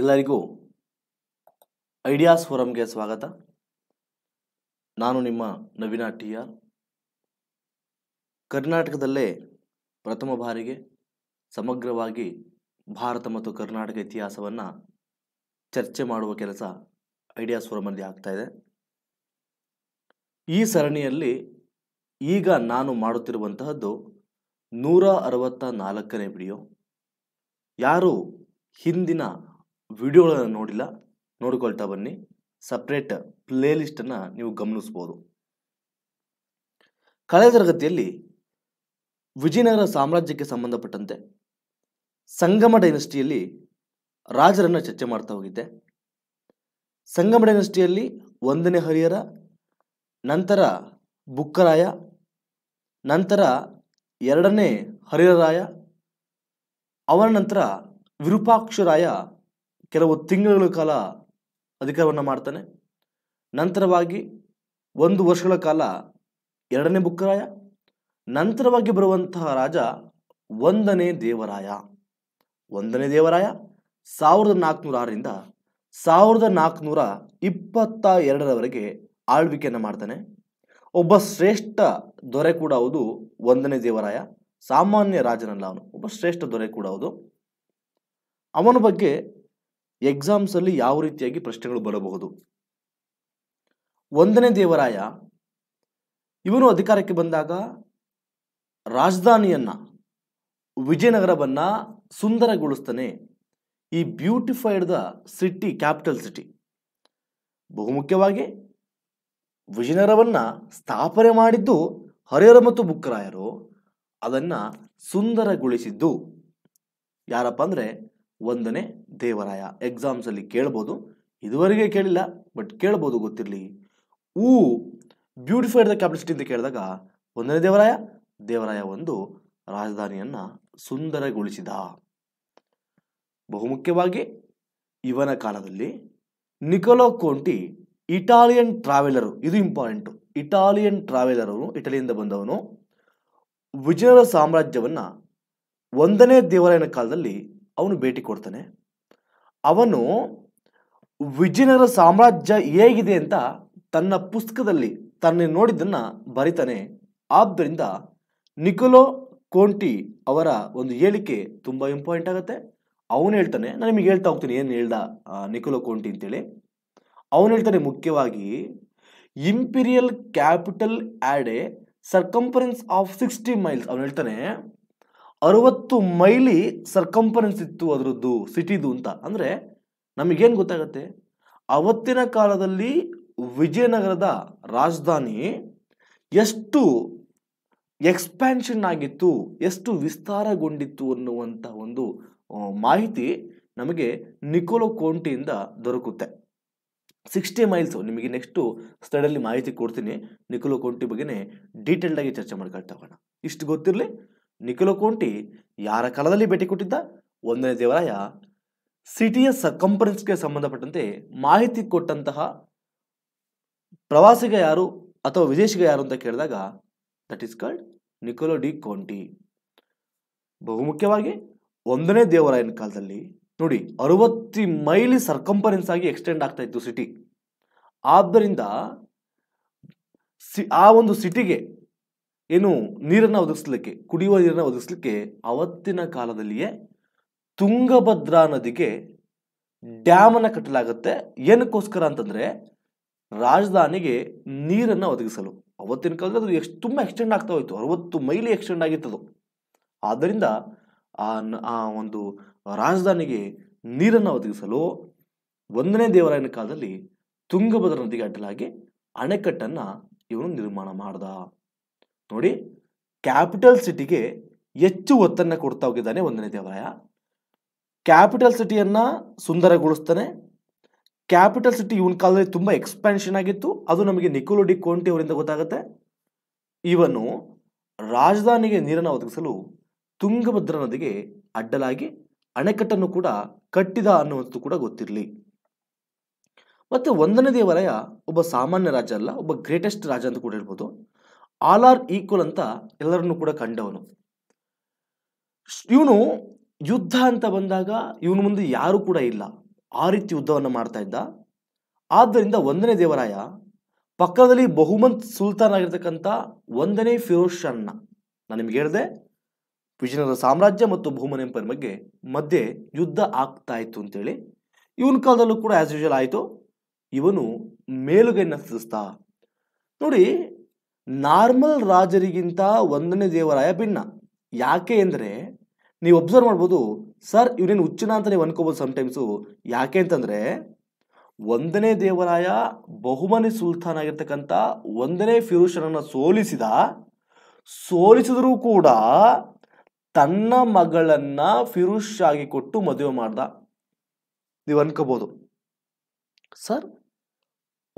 ಎಲ್ಲರಿಗೂ ಐಡಿಯಾಸ್ ಫೋರಂಗೆ ಸ್ವಾಗತ ನಾನು ನಿಮ್ಮ ನವೀನ ಟಿ ಆರ್ ಕರ್ನಾಟಕದಲ್ಲೇ ಪ್ರಥಮ ಬಾರಿಗೆ ಸಮಗ್ರವಾಗಿ ಭಾರತ ಮತ್ತು ಕರ್ನಾಟಕ ಇತಿಹಾಸವನ್ನು ಚರ್ಚೆ ಮಾಡುವ ಕೆಲಸ ಐಡಿಯಾಸ್ ಫೋರಂನಲ್ಲಿ ಆಗ್ತಾ ಇದೆ ಈ ಸರಣಿಯಲ್ಲಿ ಈಗ ನಾನು ಮಾಡುತ್ತಿರುವಂತಹದ್ದು ನೂರ ಅರವತ್ತ ನಾಲ್ಕನೇ ವಿಡಿಯೋ ಯಾರು ಹಿಂದಿನ ವಿಡಿಯೋಗಳನ್ನು ನೋಡಿಲ್ಲ ನೋಡಿಕೊಳ್ತಾ ಬನ್ನಿ ಸಪ್ರೇಟ್ ಪ್ಲೇಲಿಸ್ಟನ್ನು ನೀವು ಗಮನಿಸ್ಬೋದು ಕಳೆದ ತರಗತಿಯಲ್ಲಿ ವಿಜಯನಗರ ಸಾಮ್ರಾಜ್ಯಕ್ಕೆ ಸಂಬಂಧಪಟ್ಟಂತೆ ಸಂಗಮ ಡೈನಸ್ಟಿಯಲ್ಲಿ ರಾಜರನ್ನು ಚರ್ಚೆ ಮಾಡ್ತಾ ಹೋಗಿದ್ದೆ ಸಂಗಮ ಡೈನಸ್ಟಿಯಲ್ಲಿ ಒಂದನೇ ಹರಿಹರ ನಂತರ ಬುಕ್ಕರಾಯ ನಂತರ ಎರಡನೇ ಹರಿಹರಾಯ ಅವನ ನಂತರ ವಿರೂಪಾಕ್ಷರಾಯ ಕೆಲವು ತಿಂಗಳುಗಳ ಕಾಲ ಅಧಿಕಾರವನ್ನು ಮಾಡ್ತಾನೆ ನಂತರವಾಗಿ ಒಂದು ವರ್ಷಗಳ ಕಾಲ ಎರಡನೇ ಬುಕ್ಕರಾಯ ನಂತರವಾಗಿ ಬರುವಂತಹ ರಾಜ ಒಂದನೇ ದೇವರಾಯ ಒಂದನೇ ದೇವರಾಯ ಸಾವಿರದ ನಾಲ್ಕುನೂರ ಆರರಿಂದ ಸಾವಿರದ ನಾಲ್ಕುನೂರ ಇಪ್ಪತ್ತ ಎರಡರವರೆಗೆ ಆಳ್ವಿಕೆಯನ್ನು ಮಾಡ್ತಾನೆ ಒಬ್ಬ ಶ್ರೇಷ್ಠ ದೊರೆ ಕೂಡ ಹೌದು ಒಂದನೇ ದೇವರಾಯ ಸಾಮಾನ್ಯ ರಾಜನಲ್ಲ ಅವನು ಒಬ್ಬ ಶ್ರೇಷ್ಠ ದೊರೆ ಕೂಡ ಹೌದು ಅವನ ಬಗ್ಗೆ ಎಕ್ಸಾಮ್ಸಲ್ಲಿ ಯಾವ ರೀತಿಯಾಗಿ ಪ್ರಶ್ನೆಗಳು ಬರಬಹುದು ಒಂದನೇ ದೇವರಾಯ ಇವನು ಅಧಿಕಾರಕ್ಕೆ ಬಂದಾಗ ರಾಜಧಾನಿಯನ್ನ ವಿಜಯನಗರವನ್ನು ಸುಂದರಗೊಳಿಸ್ತಾನೆ ಈ beautified the city capital city ಬಹುಮುಖ್ಯವಾಗಿ ವಿಜಯನಗರವನ್ನ ಸ್ಥಾಪನೆ ಮಾಡಿದ್ದು ಹರಿಹರ ಮತ್ತು ಬುಕ್ಕರಾಯರು ಅದನ್ನು ಸುಂದರಗೊಳಿಸಿದ್ದು ಯಾರಪ್ಪ ಅಂದರೆ ಒಂದನೇ ದೇವರಾಯ ಎಕ್ಸಾಮ್ಸಲ್ಲಿ ಕೇಳ್ಬೋದು ಇದುವರೆಗೆ ಕೇಳಿಲ್ಲ ಬಟ್ ಕೇಳ್ಬೋದು ಗೊತ್ತಿರಲಿ ಊ ಬ್ಯೂಟಿಫೈಡ್ ದ ಕ್ಯಾಪಿಟಲ್ ಅಂತ ಕೇಳಿದಾಗ ಒಂದನೇ ದೇವರಾಯ ದೇವರಾಯ ಒಂದು ರಾಜಧಾನಿಯನ್ನು ಸುಂದರಗೊಳಿಸಿದ ಬಹುಮುಖ್ಯವಾಗಿ ಇವನ ಕಾಲದಲ್ಲಿ ನಿಕೋಲೋ ಕೋಂಟಿ ಇಟಾಲಿಯನ್ ಟ್ರಾವೆಲರು ಇದು ಇಂಪಾರ್ಟೆಂಟು ಇಟಾಲಿಯನ್ ಟ್ರಾವೆಲರ್ ಅವನು ಇಟಲಿಯಿಂದ ಬಂದವನು ವಿಜಯನಗರ ಸಾಮ್ರಾಜ್ಯವನ್ನು ಒಂದನೇ ದೇವರಾಯನ ಕಾಲದಲ್ಲಿ ಅವನು ಭೇಟಿ ಕೊಡ್ತಾನೆ ಅವನು ವಿಜಯನಗರ ಸಾಮ್ರಾಜ್ಯ ಹೇಗಿದೆ ಅಂತ ತನ್ನ ಪುಸ್ತಕದಲ್ಲಿ ತನ್ನ ನೋಡಿದ್ದನ್ನು ಬರಿತಾನೆ ಆದ್ದರಿಂದ ನಿಕೋಲೋ ಕೋಂಟಿ ಅವರ ಒಂದು ಹೇಳಿಕೆ ತುಂಬ ಇಂಪಾರ್ಟೆಂಟ್ ಆಗುತ್ತೆ ಅವನು ಹೇಳ್ತಾನೆ ನಾನು ನಿಮಗೆ ಹೇಳ್ತಾ ಹೋಗ್ತೀನಿ ಏನು ಹೇಳ್ದ ನಿಕೋಲೋ ಕೋಂಟಿ ಅಂತೇಳಿ ಅವನು ಹೇಳ್ತಾನೆ ಮುಖ್ಯವಾಗಿ imperial capital had a circumference of sixty miles ಅವನು ಹೇಳ್ತಾನೆ ಅರವತ್ತು ಮೈಲಿ ಸರ್ಕಂಪರೆನ್ಸ್ ಇತ್ತು ಅದರದ್ದು ಸಿಟಿದು ಅಂತ ಅಂದರೆ ನಮಗೇನು ಗೊತ್ತಾಗತ್ತೆ ಅವತ್ತಿನ ಕಾಲದಲ್ಲಿ ವಿಜಯನಗರದ ರಾಜಧಾನಿ ಎಷ್ಟು ಎಕ್ಸ್ಪ್ಯಾನ್ಷನ್ ಆಗಿತ್ತು ಎಷ್ಟು ವಿಸ್ತಾರಗೊಂಡಿತ್ತು ಅನ್ನುವಂಥ ಒಂದು ಮಾಹಿತಿ ನಮಗೆ ನಿಕೋಲೋ ಕೋಂಟಿಯಿಂದ ದೊರಕುತ್ತೆ ಸಿಕ್ಸ್ಟಿ ಮೈಲ್ಸು ನಿಮಗೆ ನೆಕ್ಸ್ಟು ಸ್ಥಳದಲ್ಲಿ ಮಾಹಿತಿ ಕೊಡ್ತೀನಿ ನಿಕೋಲೋ ಕೋಂಟಿ ಬಗ್ಗೆನೇ ಡೀಟೇಲ್ಡಾಗಿ ಚರ್ಚೆ ಮಾಡ್ಕೊಳ್ತಾ ಹೋಗೋಣ ಇಷ್ಟು ಗೊತ್ತಿರಲಿ ಕೋಂಟಿ ಯಾರ ಕಾಲದಲ್ಲಿ ಭೇಟಿ ಕೊಟ್ಟಿದ್ದ ಒಂದನೇ ದೇವರಾಯ ಸಿಟಿಯ ಸರ್ಕಂಪರೆನ್ಸ್ಗೆ ಸಂಬಂಧಪಟ್ಟಂತೆ ಮಾಹಿತಿ ಕೊಟ್ಟಂತಹ ಪ್ರವಾಸಿಗ ಯಾರು ಅಥವಾ ವಿದೇಶಿಗ ಯಾರು ಅಂತ ಕೇಳಿದಾಗ that is called Nicolo de Conti ಬಹುಮುಖ್ಯವಾಗಿ ಒಂದನೇ ದೇವರಾಯನ ಕಾಲದಲ್ಲಿ ನೋಡಿ ಅರವತ್ತು ಮೈಲಿ ಸರ್ಕಂಪರೆನ್ಸ್ ಆಗಿ ಎಕ್ಸ್ಟೆಂಡ್ ಆಗ್ತಾ ಇತ್ತು ಸಿಟಿ ಆದ್ದರಿಂದ ಸಿ ಆ ಒಂದು ಸಿಟಿಗೆ ಏನು ನೀರನ್ನು ಒದಗಿಸ್ಲಿಕ್ಕೆ ಕುಡಿಯುವ ನೀರನ್ನು ಒದಗಿಸ್ಲಿಕ್ಕೆ ಅವತ್ತಿನ ಕಾಲದಲ್ಲಿಯೇ ತುಂಗಭದ್ರಾ ನದಿಗೆ ಡ್ಯಾಮನ್ನು ಕಟ್ಟಲಾಗುತ್ತೆ ಏನಕ್ಕೋಸ್ಕರ ಅಂತಂದರೆ ರಾಜಧಾನಿಗೆ ನೀರನ್ನು ಒದಗಿಸಲು ಅವತ್ತಿನ ಕಾಲದಲ್ಲಿ ಅದು ಎಷ್ಟು ತುಂಬ ಎಕ್ಸ್ಟೆಂಡ್ ಆಗ್ತಾ ಹೋಯಿತು ಅರವತ್ತು ಮೈಲಿ ಎಕ್ಸ್ಟೆಂಡ್ ಆಗಿತ್ತದು ಆದ್ದರಿಂದ ಆ ಒಂದು ರಾಜಧಾನಿಗೆ ನೀರನ್ನು ಒದಗಿಸಲು ಒಂದನೇ ದೇವರಾಯನ ಕಾಲದಲ್ಲಿ ತುಂಗಭದ್ರಾ ನದಿಗೆ ಅಡ್ಡಲಾಗಿ ಅಣೆಕಟ್ಟನ್ನು ಇವನು ನಿರ್ಮಾಣ ಮಾಡ್ದ ನೋಡಿ ಕ್ಯಾಪಿಟಲ್ ಸಿಟಿಗೆ ಹೆಚ್ಚು ಒತ್ತನ್ನು ಕೊಡ್ತಾ ಹೋಗಿದ್ದಾನೆ ಒಂದನೇ ದೇವಾಲಯ ಕ್ಯಾಪಿಟಲ್ ಸಿಟಿಯನ್ನು ಸುಂದರಗೊಳಿಸ್ತಾನೆ ಕ್ಯಾಪಿಟಲ್ ಸಿಟಿ ಇವನ್ ಕಾಲದಲ್ಲಿ ತುಂಬ ಎಕ್ಸ್ಪ್ಯಾನ್ಷನ್ ಆಗಿತ್ತು ಅದು ನಮಗೆ ನಿಕೋಲೋಡಿ ಕೋಂಟಿ ಅವರಿಂದ ಗೊತ್ತಾಗುತ್ತೆ ಇವನು ರಾಜಧಾನಿಗೆ ನೀರನ್ನು ಒದಗಿಸಲು ತುಂಗಭದ್ರಾ ನದಿಗೆ ಅಡ್ಡಲಾಗಿ ಅಣೆಕಟ್ಟನ್ನು ಕೂಡ ಕಟ್ಟಿದ ಅನ್ನುವಂಥದ್ದು ಕೂಡ ಗೊತ್ತಿರಲಿ ಮತ್ತು ಒಂದನೇ ದೇವಾಲಯ ಒಬ್ಬ ಸಾಮಾನ್ಯ ರಾಜ ಅಲ್ಲ ಒಬ್ಬ ಗ್ರೇಟೆಸ್ಟ್ ರಾಜ ಅಂತ ಕೂಡ ಹೇಳ್ಬೋದು ಆಲ್ ಆರ್ ಈಕ್ವಲ್ ಅಂತ ಎಲ್ಲರನ್ನು ಕೂಡ ಕಂಡವನು ಇವನು ಯುದ್ಧ ಅಂತ ಬಂದಾಗ ಇವನ ಮುಂದೆ ಯಾರೂ ಕೂಡ ಇಲ್ಲ ಆ ರೀತಿ ಯುದ್ಧವನ್ನು ಮಾಡ್ತಾ ಇದ್ದ ಆದ್ದರಿಂದ ಒಂದನೇ ದೇವರಾಯ ಪಕ್ಕದಲ್ಲಿ ಬಹುಮಂತ್ ಸುಲ್ತಾನ್ ಆಗಿರ್ತಕ್ಕಂಥ ಒಂದನೇ ಫಿರೋಜ್ ನಾನು ನಿಮ್ಗೆ ಹೇಳಿದೆ ವಿಜಯನಗರ ಸಾಮ್ರಾಜ್ಯ ಮತ್ತು ಬಹುಮನ್ ಎಂಪೈರ್ ಬಗ್ಗೆ ಮಧ್ಯೆ ಯುದ್ಧ ಆಗ್ತಾ ಇತ್ತು ಅಂತೇಳಿ ಇವನ ಕಾಲದಲ್ಲೂ ಕೂಡ ಆಸ್ ಯೂಶಲ್ ಆಯಿತು ಇವನು ಮೇಲುಗೈನ ತಿಳಿಸ್ತಾ ನೋಡಿ ನಾರ್ಮಲ್ ರಾಜರಿಗಿಂತ ಒಂದನೇ ದೇವರಾಯ ಭಿನ್ನ ಯಾಕೆ ಅಂದರೆ ನೀವು ಒಬ್ಸರ್ವ್ ಮಾಡ್ಬೋದು ಸರ್ ಇವನೇನು ಹುಚ್ಚನ ಅಂತ ನೀವು ಅನ್ಕೋಬೋದು ಸಮಟೈಮ್ಸು ಯಾಕೆ ಅಂತಂದರೆ ಒಂದನೇ ದೇವರಾಯ ಬಹುಮನಿ ಸುಲ್ತಾನ್ ಆಗಿರ್ತಕ್ಕಂಥ ಒಂದನೇ ಫಿರುಷನನ್ನು ಸೋಲಿಸಿದ ಸೋಲಿಸಿದರೂ ಕೂಡ ತನ್ನ ಮಗಳನ್ನು ಫಿರುಷ್ ಆಗಿ ಕೊಟ್ಟು ಮದುವೆ ಮಾಡ್ದ ನೀವು ಅನ್ಕೋಬೋದು ಸರ್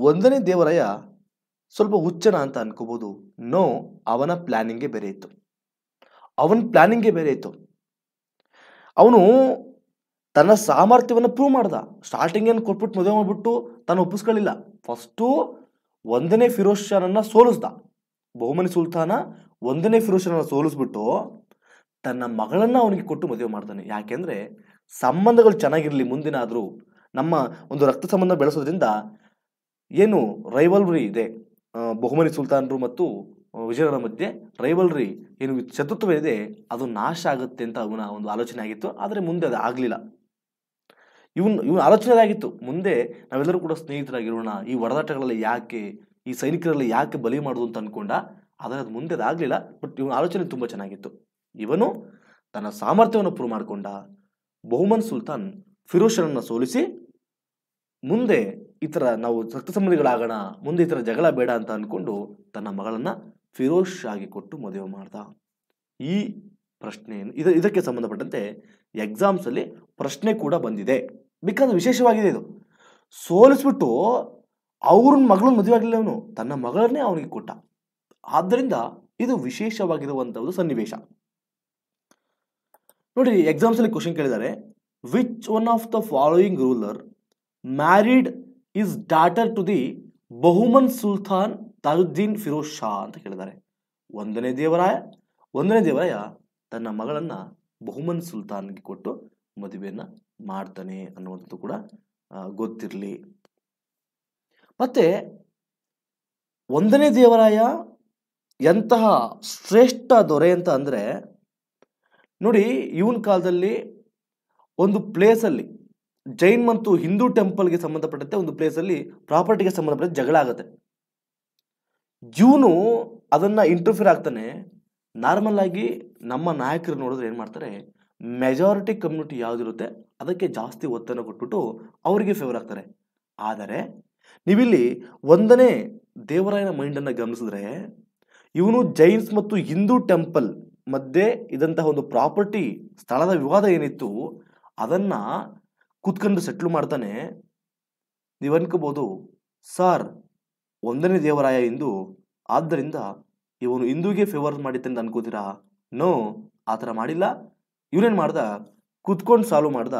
ಒಂದನೇ ದೇವರಾಯ ಸ್ವಲ್ಪ ಹುಚ್ಚನ ಅಂತ ಅನ್ಕೋಬಹುದು ನೋ ಅವನ ಪ್ಲಾನಿಂಗೇ ಬೇರೆ ಇತ್ತು ಅವನ ಪ್ಲಾನಿಂಗೇ ಬೇರೆ ಇತ್ತು ಅವನು ತನ್ನ ಸಾಮರ್ಥ್ಯವನ್ನು ಪ್ರೂವ್ ಮಾಡ್ದ ಸ್ಟಾರ್ಟಿಂಗ್ ಏನು ಕೊಟ್ಬಿಟ್ಟು ಮದುವೆ ಮಾಡಿಬಿಟ್ಟು ತಾನು ಒಪ್ಪಿಸ್ಕೊಳ್ಳಿಲ್ಲ ಫಸ್ಟು ಒಂದನೇ ಫಿರೋಜ್ ಶಾನನ್ನ ಸೋಲಿಸ್ದ ಬಹುಮನಿ ಸುಲ್ತಾನ ಒಂದನೇ ಫಿರೋಜ್ ಶಾನನ್ನ ಸೋಲಿಸ್ಬಿಟ್ಟು ತನ್ನ ಮಗಳನ್ನು ಅವನಿಗೆ ಕೊಟ್ಟು ಮದುವೆ ಮಾಡ್ತಾನೆ ಯಾಕೆಂದರೆ ಸಂಬಂಧಗಳು ಚೆನ್ನಾಗಿರಲಿ ಮುಂದಿನಾದರೂ ನಮ್ಮ ಒಂದು ರಕ್ತ ಸಂಬಂಧ ಬೆಳೆಸೋದ್ರಿಂದ ಏನು ರೈವಲ್ರಿ ಇದೆ ಬಹುಮನಿ ಸುಲ್ತಾನರು ಮತ್ತು ವಿಜಯನಗರ ಮಧ್ಯೆ ರೈವಲ್ರಿ ಏನು ಶತ್ರುತ್ವ ಇದೆ ಅದು ನಾಶ ಆಗುತ್ತೆ ಅಂತ ಅವನ ಒಂದು ಆಲೋಚನೆ ಆಗಿತ್ತು ಆದರೆ ಮುಂದೆ ಅದು ಆಗಲಿಲ್ಲ ಇವನ್ ಇವನ ಆಲೋಚನೆ ಆಗಿತ್ತು ಮುಂದೆ ನಾವೆಲ್ಲರೂ ಕೂಡ ಸ್ನೇಹಿತರಾಗಿರೋಣ ಈ ಒಡದಾಟಗಳಲ್ಲಿ ಯಾಕೆ ಈ ಸೈನಿಕರಲ್ಲಿ ಯಾಕೆ ಬಲಿ ಮಾಡೋದು ಅಂತ ಅಂದ್ಕೊಂಡ ಆದರೆ ಅದು ಮುಂದೆ ಅದಾಗಲಿಲ್ಲ ಬಟ್ ಇವನ ಆಲೋಚನೆ ತುಂಬ ಚೆನ್ನಾಗಿತ್ತು ಇವನು ತನ್ನ ಸಾಮರ್ಥ್ಯವನ್ನು ಪ್ರೂವ್ ಮಾಡಿಕೊಂಡ ಬಹುಮನ್ ಸುಲ್ತಾನ್ ಫಿರೋಷನನ್ನು ಸೋಲಿಸಿ ಮುಂದೆ ಇತರ ನಾವು ರಕ್ತ ಸಂಬಂಧಿಗಳಾಗೋಣ ಮುಂದೆ ಈ ಥರ ಜಗಳ ಬೇಡ ಅಂತ ಅಂದ್ಕೊಂಡು ತನ್ನ ಮಗಳನ್ನು ಫಿರೋಶ್ ಆಗಿ ಕೊಟ್ಟು ಮದುವೆ ಮಾಡ್ದ ಈ ಪ್ರಶ್ನೆಯನ್ನು ಇದು ಇದಕ್ಕೆ ಸಂಬಂಧಪಟ್ಟಂತೆ ಎಕ್ಸಾಮ್ಸಲ್ಲಿ ಪ್ರಶ್ನೆ ಕೂಡ ಬಂದಿದೆ ಬಿಕಾಸ್ ವಿಶೇಷವಾಗಿದೆ ಇದು ಸೋಲಿಸ್ಬಿಟ್ಟು ಅವ್ರನ್ನ ಮಗಳನ್ನ ಮದುವೆ ಆಗಲಿಲ್ಲ ಅವನು ತನ್ನ ಮಗಳನ್ನೇ ಅವನಿಗೆ ಕೊಟ್ಟ ಆದ್ದರಿಂದ ಇದು ವಿಶೇಷವಾಗಿರುವಂಥದ್ದು ಸನ್ನಿವೇಶ ನೋಡಿ ಎಕ್ಸಾಮ್ಸಲ್ಲಿ ಕ್ವಶನ್ ಕೇಳಿದ್ದಾರೆ which one of the following ruler married his daughter to the Bahman Sultan Tajuddin Firoz Shah ಅಂತ ಕೇಳಿದ್ದಾರೆ ಒಂದನೇ ದೇವರಾಯ ಒಂದನೇ ದೇವರಾಯ ತನ್ನ ಮಗಳನ್ನ ಬಹುಮನ್ ಸುಲ್ತಾನ್ಗೆ ಕೊಟ್ಟು ಮದುವೆಯನ್ನ ಮಾಡ್ತಾನೆ ಅನ್ನುವಂಥದ್ದು ಕೂಡ ಗೊತ್ತಿರಲಿ ಮತ್ತೆ ಒಂದನೇ ದೇವರಾಯ ಎಂತಹ ಶ್ರೇಷ್ಠ ದೊರೆ ಅಂತ ಅಂದರೆ ನೋಡಿ ಇವನ ಕಾಲದಲ್ಲಿ ಒಂದು ಪ್ಲೇಸಲ್ಲಿ ಜೈನ್ ಮತ್ತು ಹಿಂದೂ ಟೆಂಪಲ್ಗೆ ಸಂಬಂಧಪಟ್ಟಂತೆ ಒಂದು ಪ್ಲೇಸಲ್ಲಿ ಪ್ರಾಪರ್ಟಿಗೆ ಸಂಬಂಧಪಟ್ಟ ಜಗಳ ಆಗುತ್ತೆ ಜೂನು ಅದನ್ನು ಇಂಟರ್ಫಿಯರ್ ಆಗ್ತಾನೆ ನಾರ್ಮಲ್ ಆಗಿ ನಮ್ಮ ನಾಯಕರು ನೋಡಿದ್ರೆ ಏನು ಮಾಡ್ತಾರೆ ಮೆಜಾರಿಟಿ ಕಮ್ಯುನಿಟಿ ಇರುತ್ತೆ ಅದಕ್ಕೆ ಜಾಸ್ತಿ ಒತ್ತನ್ನು ಕೊಟ್ಬಿಟ್ಟು ಅವರಿಗೆ ಫೇವರ್ ಆಗ್ತಾರೆ ಆದರೆ ನೀವಿಲ್ಲಿ ಒಂದನೇ ದೇವರಾಯನ ಮೈಂಡನ್ನು ಗಮನಿಸಿದ್ರೆ ಇವನು ಜೈನ್ಸ್ ಮತ್ತು ಹಿಂದೂ ಟೆಂಪಲ್ ಮಧ್ಯೆ ಇದಂತಹ ಒಂದು ಪ್ರಾಪರ್ಟಿ ಸ್ಥಳದ ವಿವಾದ ಏನಿತ್ತು ಅದನ್ನು ಕುತ್ಕೊಂಡು ಸೆಟ್ಲು ಮಾಡ್ತಾನೆ ನೀವು ಅನ್ಕೋಬೋದು ಸಾರ್ ಒಂದನೇ ದೇವರಾಯ ಹಿಂದೂ ಆದ್ದರಿಂದ ಇವನು ಹಿಂದೂಗೆ ಫೇವರ್ ಮಾಡಿದ್ದೆ ಅಂತ ಅನ್ಕೋತೀರಾ ನೋ ಆ ಥರ ಮಾಡಿಲ್ಲ ಇವನೇನು ಮಾಡ್ದ ಕುತ್ಕೊಂಡು ಸಾಲ್ವ್ ಮಾಡ್ದ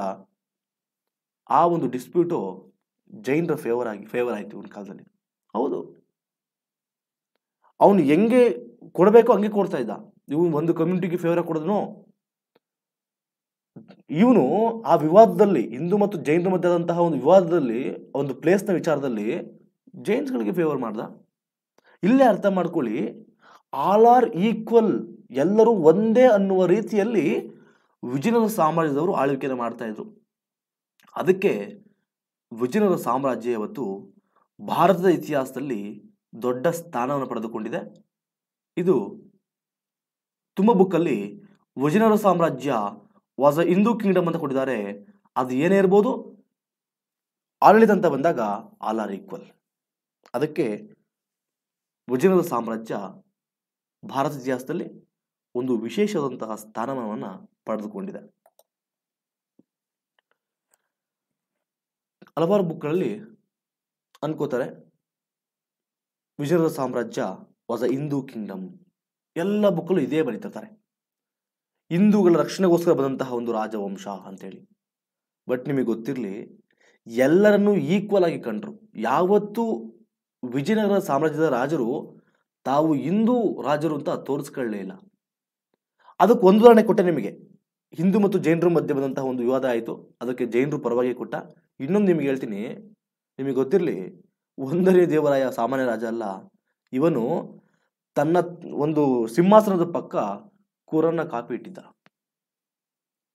ಆ ಒಂದು ಡಿಸ್ಪ್ಯೂಟು ಜೈನರ ಫೇವರ್ ಆಗಿ ಫೇವರ್ ಆಯಿತು ಇವನ ಕಾಲದಲ್ಲಿ ಹೌದು ಅವನು ಹೆಂಗೆ ಕೊಡಬೇಕು ಹಂಗೆ ಕೊಡ್ತಾ ಇದ್ದ ಇವನು ಒಂದು ಕಮ್ಯುನಿಟಿಗೆ ಫೇವರ್ ಕೊಡೋದನೋ ಇವನು ಆ ವಿವಾದದಲ್ಲಿ ಹಿಂದೂ ಮತ್ತು ಜೈನರ ಮಧ್ಯದಂತಹ ಒಂದು ವಿವಾದದಲ್ಲಿ ಒಂದು ಪ್ಲೇಸ್ನ ವಿಚಾರದಲ್ಲಿ ಜೈನ್ಸ್ಗಳಿಗೆ ಫೇವರ್ ಮಾಡ್ದ ಇಲ್ಲೇ ಅರ್ಥ ಮಾಡ್ಕೊಳ್ಳಿ ಆಲ್ ಆರ್ ಈಕ್ವಲ್ ಎಲ್ಲರೂ ಒಂದೇ ಅನ್ನುವ ರೀತಿಯಲ್ಲಿ ವಿಜಯನಗರ ಸಾಮ್ರಾಜ್ಯದವರು ಆಳ್ವಿಕೆಯನ್ನು ಮಾಡ್ತಾ ಇದ್ರು ಅದಕ್ಕೆ ವಿಜಯನಗರ ಸಾಮ್ರಾಜ್ಯ ಇವತ್ತು ಭಾರತದ ಇತಿಹಾಸದಲ್ಲಿ ದೊಡ್ಡ ಸ್ಥಾನವನ್ನು ಪಡೆದುಕೊಂಡಿದೆ ಇದು ತುಂಬ ಬುಕ್ಕಲ್ಲಿ ವಿಜಯನಗರ ಸಾಮ್ರಾಜ್ಯ ವಾಸ್ ಅ ಹಿಂದೂ ಕಿಂಗ್ಡಮ್ ಅಂತ ಕೊಟ್ಟಿದ್ದಾರೆ ಅದು ಏನೇ ಇರ್ಬೋದು ಆಡಳಿತ ಅಂತ ಬಂದಾಗ ಆಲ್ ಆರ್ ಈಕ್ವಲ್ ಅದಕ್ಕೆ ವಿಜಯನಗರ ಸಾಮ್ರಾಜ್ಯ ಭಾರತ ಇತಿಹಾಸದಲ್ಲಿ ಒಂದು ವಿಶೇಷವಾದಂತಹ ಸ್ಥಾನಮಾನವನ್ನು ಪಡೆದುಕೊಂಡಿದೆ ಹಲವಾರು ಬುಕ್ಗಳಲ್ಲಿ ಅನ್ಕೋತಾರೆ ವಿಜಯನಗರ ಸಾಮ್ರಾಜ್ಯ ವಾಸ್ ಅ ಹಿಂದೂ ಕಿಂಗ್ಡಮ್ ಎಲ್ಲ ಬುಕ್ಗಳು ಇದೇ ಬರೀತಾರೆ ಹಿಂದೂಗಳ ರಕ್ಷಣೆಗೋಸ್ಕರ ಬಂದಂತಹ ಒಂದು ರಾಜವಂಶ ಅಂತೇಳಿ ಬಟ್ ನಿಮಗೆ ಗೊತ್ತಿರಲಿ ಎಲ್ಲರನ್ನೂ ಈಕ್ವಲ್ ಆಗಿ ಕಂಡ್ರು ಯಾವತ್ತೂ ವಿಜಯನಗರ ಸಾಮ್ರಾಜ್ಯದ ರಾಜರು ತಾವು ಹಿಂದೂ ರಾಜರು ಅಂತ ತೋರಿಸ್ಕೊಳ್ಳೇ ಇಲ್ಲ ಅದಕ್ಕೆ ಒಂದು ಉದಾಹರಣೆ ಕೊಟ್ಟೆ ನಿಮಗೆ ಹಿಂದೂ ಮತ್ತು ಜೈನರು ಮಧ್ಯೆ ಬಂದಂತಹ ಒಂದು ವಿವಾದ ಆಯಿತು ಅದಕ್ಕೆ ಜೈನರು ಪರವಾಗಿ ಕೊಟ್ಟ ಇನ್ನೊಂದು ನಿಮಗೆ ಹೇಳ್ತೀನಿ ನಿಮಗೆ ಗೊತ್ತಿರಲಿ ಒಂದನೇ ದೇವರಾಯ ಸಾಮಾನ್ಯ ರಾಜ ಅಲ್ಲ ಇವನು ತನ್ನ ಒಂದು ಸಿಂಹಾಸನದ ಪಕ್ಕ ಕುರನ್ನ ಕಾಪಿ ಇಟ್ಟಿದ್ದ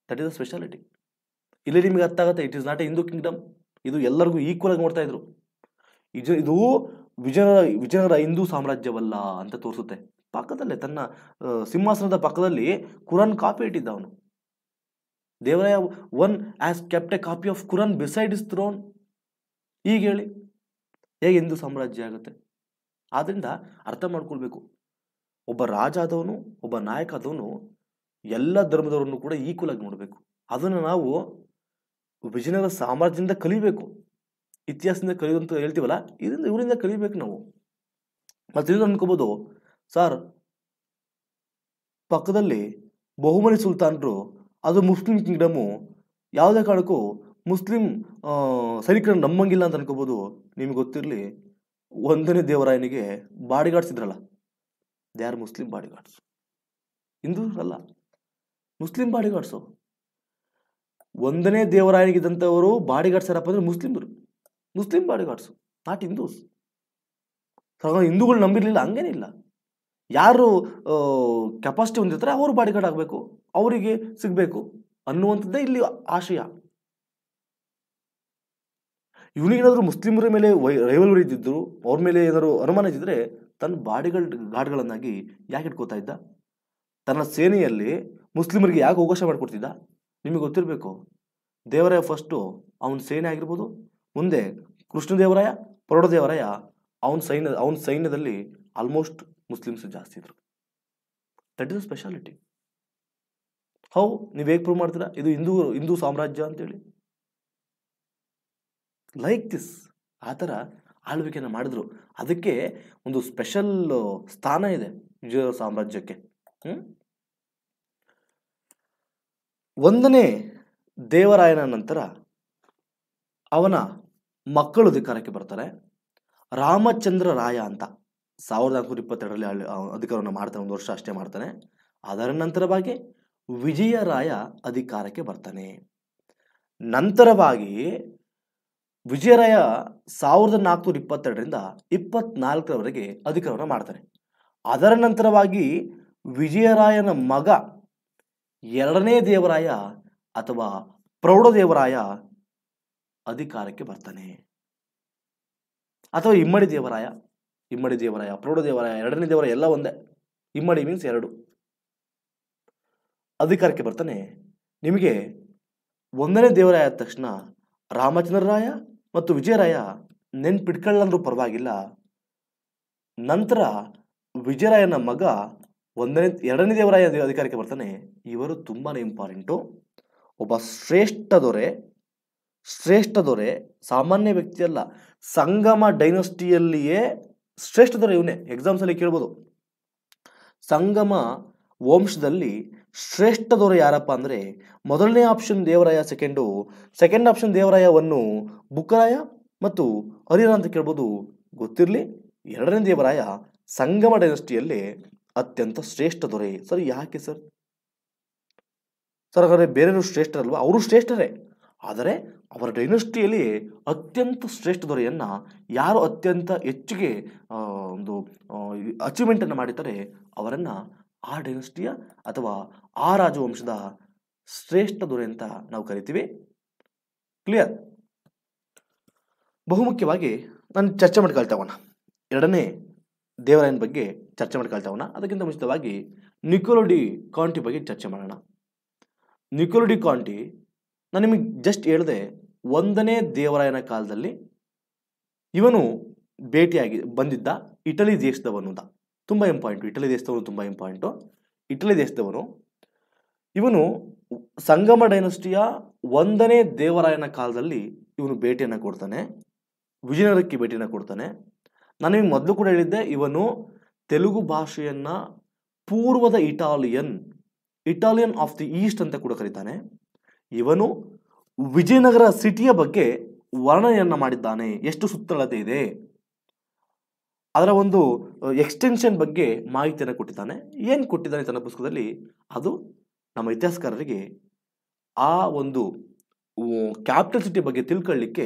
ದಟ್ ಇಸ್ ಅ ಸ್ಪೆಷಾಲಿಟಿ ಇಲ್ಲಿ ನಿಮಗೆ ಅರ್ಥ ಆಗುತ್ತೆ it is not a Hindu kingdom ಇದು ಎಲ್ಲರಿಗೂ ಈಕ್ವಲ್ ಆಗಿ ನೋಡ್ತಾ ಇದ್ರು ಇದು ವಿಜಯನಗರ ವಿಜಯನಗರ ಹಿಂದೂ ಸಾಮ್ರಾಜ್ಯವಲ್ಲ ಅಂತ ತೋರಿಸುತ್ತೆ ಪಕ್ಕದಲ್ಲೇ ತನ್ನ ಸಿಂಹಾಸನದ ಪಕ್ಕದಲ್ಲಿ ಕುರಾನ್ ಕಾಪಿ ಇಟ್ಟಿದ್ದ ಅವನು Devaraya one has kept a copy of Quran beside his throne ಈಗ ಹೇಳಿ ಹೇಗೆ ಹಿಂದೂ ಸಾಮ್ರಾಜ್ಯ ಆಗುತ್ತೆ ಆದ್ದರಿಂದ ಅರ್ಥ ಮಾಡ್ಕೊಳ್ಬೇಕು ಒಬ್ಬ ರಾಜ ಆದವನು ಒಬ್ಬ ನಾಯಕ ಆದವನು ಎಲ್ಲ ಧರ್ಮದವರನ್ನು ಕೂಡ ಈಕ್ವಲ್ ಆಗಿ ನೋಡಬೇಕು ಅದನ್ನು ನಾವು ವಿಜಯನಗರ ಸಾಮ್ರಾಜ್ಯದಿಂದ ಕಲಿಬೇಕು ಇತಿಹಾಸದಿಂದ ಕಲಿಯುವಂತ ಹೇಳ್ತೀವಲ್ಲ ಇದರಿಂದ ಇವರಿಂದ ಕಲಿಬೇಕು ನಾವು ಮತ್ತೆ ಅನ್ಕೋಬಹುದು ಅನ್ಕೋಬೋದು ಸರ್ ಪಕ್ಕದಲ್ಲಿ ಬಹುಮನಿ ಸುಲ್ತಾನರು ಅದು ಮುಸ್ಲಿಂ ಕಿಂಗ್ಡಮು ಯಾವುದೇ ಕಾರಣಕ್ಕೂ ಮುಸ್ಲಿಂ ಸೈನಿಕರನ್ನು ನಂಬಂಗಿಲ್ಲ ಅಂತ ಅನ್ಕೋಬೋದು ನಿಮ್ಗೆ ಗೊತ್ತಿರಲಿ ಒಂದನೇ ದೇವರಾಯನಿಗೆ ಬಾಡಿಗಾಡ್ಸಿದ್ರಲ್ಲ they are Muslim body guards ಹಿಂದೂರಲ್ಲ ಮುಸ್ಲಿಂ ಬಾಡಿ ಒಂದನೇ ದೇವರಾಯನಿಗಿದ್ದಂಥವರು ಬಾಡಿ ಗಾರ್ಡ್ಸ್ ಯಾರಪ್ಪ ಅಂದರೆ ಮುಸ್ಲಿಮರು Muslim body guards not Hindus ಹಿಂದೂಗಳು ನಂಬಿರಲಿಲ್ಲ ಹಂಗೇನಿಲ್ಲ ಯಾರು ಕೆಪಾಸಿಟಿ ಹೊಂದಿರ್ತಾರೆ ಅವರು ಬಾಡಿ ಆಗಬೇಕು ಅವರಿಗೆ ಸಿಗಬೇಕು ಅನ್ನುವಂಥದ್ದೇ ಇಲ್ಲಿ ಆಶಯ ಇವನಿಗೇನಾದರೂ ಮುಸ್ಲಿಮರ ಮೇಲೆ ವೈ ರೈವಲ್ಗಳು ಇದ್ದಿದ್ದರು ಅವ್ರ ಮೇಲೆ ಏನಾದರೂ ಅನುಮಾನ ಇದ್ದಿದ್ರೆ ತನ್ನ ಬಾಡಿಗಳ ಗಾರ್ಡ್ಗಳನ್ನಾಗಿ ಯಾಕೆ ಇಟ್ಕೋತಾ ಇದ್ದ ತನ್ನ ಸೇನೆಯಲ್ಲಿ ಮುಸ್ಲಿಮರಿಗೆ ಯಾಕೆ ಅವಕಾಶ ಮಾಡಿಕೊಡ್ತಿದ್ದ ನಿಮಗೆ ಗೊತ್ತಿರಬೇಕು ದೇವರಾಯ ಫಸ್ಟು ಅವನ ಸೇನೆ ಆಗಿರ್ಬೋದು ಮುಂದೆ ಕೃಷ್ಣದೇವರಾಯ ಪರೋಡದೇವರಾಯ ಅವನ ಸೈನ್ಯ ಅವನ ಸೈನ್ಯದಲ್ಲಿ ಆಲ್ಮೋಸ್ಟ್ ಮುಸ್ಲಿಮ್ಸ್ ಜಾಸ್ತಿ ಇದ್ರು that is a speciality how ನೀವು ಹೇಗೆ ಪ್ರೂವ್ ಮಾಡ್ತೀರಾ ಇದು ಹಿಂದೂ ಹಿಂದೂ ಸಾಮ್ರಾಜ್ಯ ಅಂತೇಳಿ ಲೈಕ್ ದಿಸ್ ಆ ಥರ ಆಳ್ವಿಕೆಯನ್ನು ಮಾಡಿದ್ರು ಅದಕ್ಕೆ ಒಂದು ಸ್ಪೆಷಲ್ ಸ್ಥಾನ ಇದೆ ವಿಜಯ ಸಾಮ್ರಾಜ್ಯಕ್ಕೆ ಒಂದನೇ ದೇವರಾಯನ ನಂತರ ಅವನ ಮಕ್ಕಳು ಅಧಿಕಾರಕ್ಕೆ ಬರ್ತಾರೆ ರಾಮಚಂದ್ರ ರಾಯ ಅಂತ ಸಾವಿರದ ನಾಲ್ಕುನೂರ ಇಪ್ಪತ್ತೆರಡರಲ್ಲಿ ಅಧಿಕಾರವನ್ನು ಮಾಡ್ತಾನೆ ಒಂದು ವರ್ಷ ಅಷ್ಟೇ ಮಾಡ್ತಾನೆ ಅದರ ನಂತರವಾಗಿ ವಿಜಯರಾಯ ಅಧಿಕಾರಕ್ಕೆ ಬರ್ತಾನೆ ನಂತರವಾಗಿ ವಿಜಯರಾಯ ಸಾವಿರದ ನಾಲ್ಕುನೂರ ಇಪ್ಪತ್ತೆರಡರಿಂದ ಇಪ್ಪತ್ನಾಲ್ಕರವರೆಗೆ ಅಧಿಕಾರವನ್ನು ಮಾಡ್ತಾರೆ ಅದರ ನಂತರವಾಗಿ ವಿಜಯರಾಯನ ಮಗ ಎರಡನೇ ದೇವರಾಯ ಅಥವಾ ಪ್ರೌಢದೇವರಾಯ ಅಧಿಕಾರಕ್ಕೆ ಬರ್ತಾನೆ ಅಥವಾ ಇಮ್ಮಡಿ ದೇವರಾಯ ಇಮ್ಮಡಿ ದೇವರಾಯ ಪ್ರೌಢದೇವರಾಯ ಎರಡನೇ ದೇವರಾಯ ಎಲ್ಲ ಒಂದೇ ಇಮ್ಮಡಿ ಮೀನ್ಸ್ ಎರಡು ಅಧಿಕಾರಕ್ಕೆ ಬರ್ತಾನೆ ನಿಮಗೆ ಒಂದನೇ ದೇವರಾಯ ಆದ ತಕ್ಷಣ ರಾಮಚಂದ್ರರಾಯ ಮತ್ತು ವಿಜಯರಾಯ ನೆನ್ಪಿಟ್ಕೊಳ್ಳಂದ್ರೂ ಪರವಾಗಿಲ್ಲ ನಂತರ ವಿಜಯರಾಯನ ಮಗ ಒಂದನೇ ಎರಡನೇ ದೇವರಾಯ ಅಧಿಕಾರಕ್ಕೆ ಬರ್ತಾನೆ ಇವರು ತುಂಬಾ ಇಂಪಾರ್ಟೆಂಟು ಒಬ್ಬ ಶ್ರೇಷ್ಠ ದೊರೆ ಶ್ರೇಷ್ಠ ದೊರೆ ಸಾಮಾನ್ಯ ವ್ಯಕ್ತಿಯಲ್ಲ ಸಂಗಮ ಡೈನಸ್ಟಿಯಲ್ಲಿಯೇ ಶ್ರೇಷ್ಠ ದೊರೆ ಇವನೇ ಎಕ್ಸಾಮ್ಸಲ್ಲಿ ಕೇಳ್ಬೋದು ಸಂಗಮ ವಂಶದಲ್ಲಿ ಶ್ರೇಷ್ಠದವರು ಯಾರಪ್ಪ ಅಂದರೆ ಮೊದಲನೇ option Devaraya second second option ದೇವರಾಯವನ್ನು ಬುಕ್ಕರಾಯ ಮತ್ತು ಹರಿಹರ ಅಂತ ಕೇಳ್ಬೋದು ಗೊತ್ತಿರಲಿ ಎರಡನೇ ದೇವರಾಯ ಸಂಗಮ ಡೈನಸ್ಟಿಯಲ್ಲಿ ಅತ್ಯಂತ ಶ್ರೇಷ್ಠ ದೊರೆ ಸರ್ ಯಾಕೆ ಸರ್ ಸರ್ ಹಾಗಾದರೆ ಬೇರೆಯವರು ಶ್ರೇಷ್ಠರಲ್ವ ಅವರು ಶ್ರೇಷ್ಠರೇ ಆದರೆ ಅವರ ಡೈನಸ್ಟಿಯಲ್ಲಿ ಅತ್ಯಂತ ಶ್ರೇಷ್ಠ ದೊರೆಯನ್ನು ಯಾರು ಅತ್ಯಂತ ಹೆಚ್ಚಿಗೆ ಒಂದು ಅಚೀವ್ಮೆಂಟನ್ನು ಮಾಡಿದ್ದಾರೆ ಅವರನ್ನು ಆ ಡೈನಸ್ಟಿಯ ಅಥವಾ ಆ ರಾಜವಂಶದ ಶ್ರೇಷ್ಠ ದೊರೆ ಅಂತ ನಾವು ಕರಿತೀವಿ ಕ್ಲಿಯರ್ ಬಹುಮುಖ್ಯವಾಗಿ ನಾನು ಚರ್ಚೆ ಮಾಡ್ಕೊಳ್ತಾವಣ ಎರಡನೇ ದೇವರಾಯನ ಬಗ್ಗೆ ಚರ್ಚೆ ಮಾಡ್ಕೊಳ್ತಾವಣ ಅದಕ್ಕಿಂತ ಮುಂಚಿತವಾಗಿ ನಿಕೋಲೋಡಿ ಕಾಂಟಿ ಬಗ್ಗೆ ಚರ್ಚೆ ಮಾಡೋಣ ನಿಕೋಲೋಡಿ ಕಾಂಟಿ ನಾನು ನಿಮಗೆ ಜಸ್ಟ್ ಹೇಳಿದೆ ಒಂದನೇ ದೇವರಾಯನ ಕಾಲದಲ್ಲಿ ಇವನು ಭೇಟಿಯಾಗಿ ಬಂದಿದ್ದ ಇಟಲಿ ಅಂತ ತುಂಬ ಇಂಪಾಯಿಂಟು ಇಟಲಿ ದೇಶದವನು ತುಂಬ ಇಂಪಾರ್ಟೆಂಟು ಇಟಲಿ ದೇಶದವನು ಇವನು ಸಂಗಮ ಡೈನಸ್ಟಿಯ ಒಂದನೇ ದೇವರಾಯನ ಕಾಲದಲ್ಲಿ ಇವನು ಭೇಟಿಯನ್ನು ಕೊಡ್ತಾನೆ ವಿಜಯನಗರಕ್ಕೆ ಭೇಟಿಯನ್ನು ಕೊಡ್ತಾನೆ ನಾನು ನಿಮಗೆ ಮೊದಲು ಕೂಡ ಹೇಳಿದ್ದೆ ಇವನು ತೆಲುಗು ಭಾಷೆಯನ್ನು ಪೂರ್ವದ Italian Italian of the east ಅಂತ ಕೂಡ ಕರೀತಾನೆ ಇವನು ವಿಜಯನಗರ ಸಿಟಿಯ ಬಗ್ಗೆ ವರ್ಣನೆಯನ್ನು ಮಾಡಿದ್ದಾನೆ ಎಷ್ಟು ಸುತ್ತಳತೆ ಇದೆ ಅದರ ಒಂದು ಎಕ್ಸ್ಟೆನ್ಷನ್ ಬಗ್ಗೆ ಮಾಹಿತಿಯನ್ನು ಕೊಟ್ಟಿದ್ದಾನೆ ಏನು ಕೊಟ್ಟಿದ್ದಾನೆ ತನ್ನ ಪುಸ್ತಕದಲ್ಲಿ ಅದು ನಮ್ಮ ಇತಿಹಾಸಕಾರರಿಗೆ ಆ ಒಂದು ಕ್ಯಾಪಿಟಲ್ ಸಿಟಿ ಬಗ್ಗೆ ತಿಳ್ಕೊಳ್ಳಿಕ್ಕೆ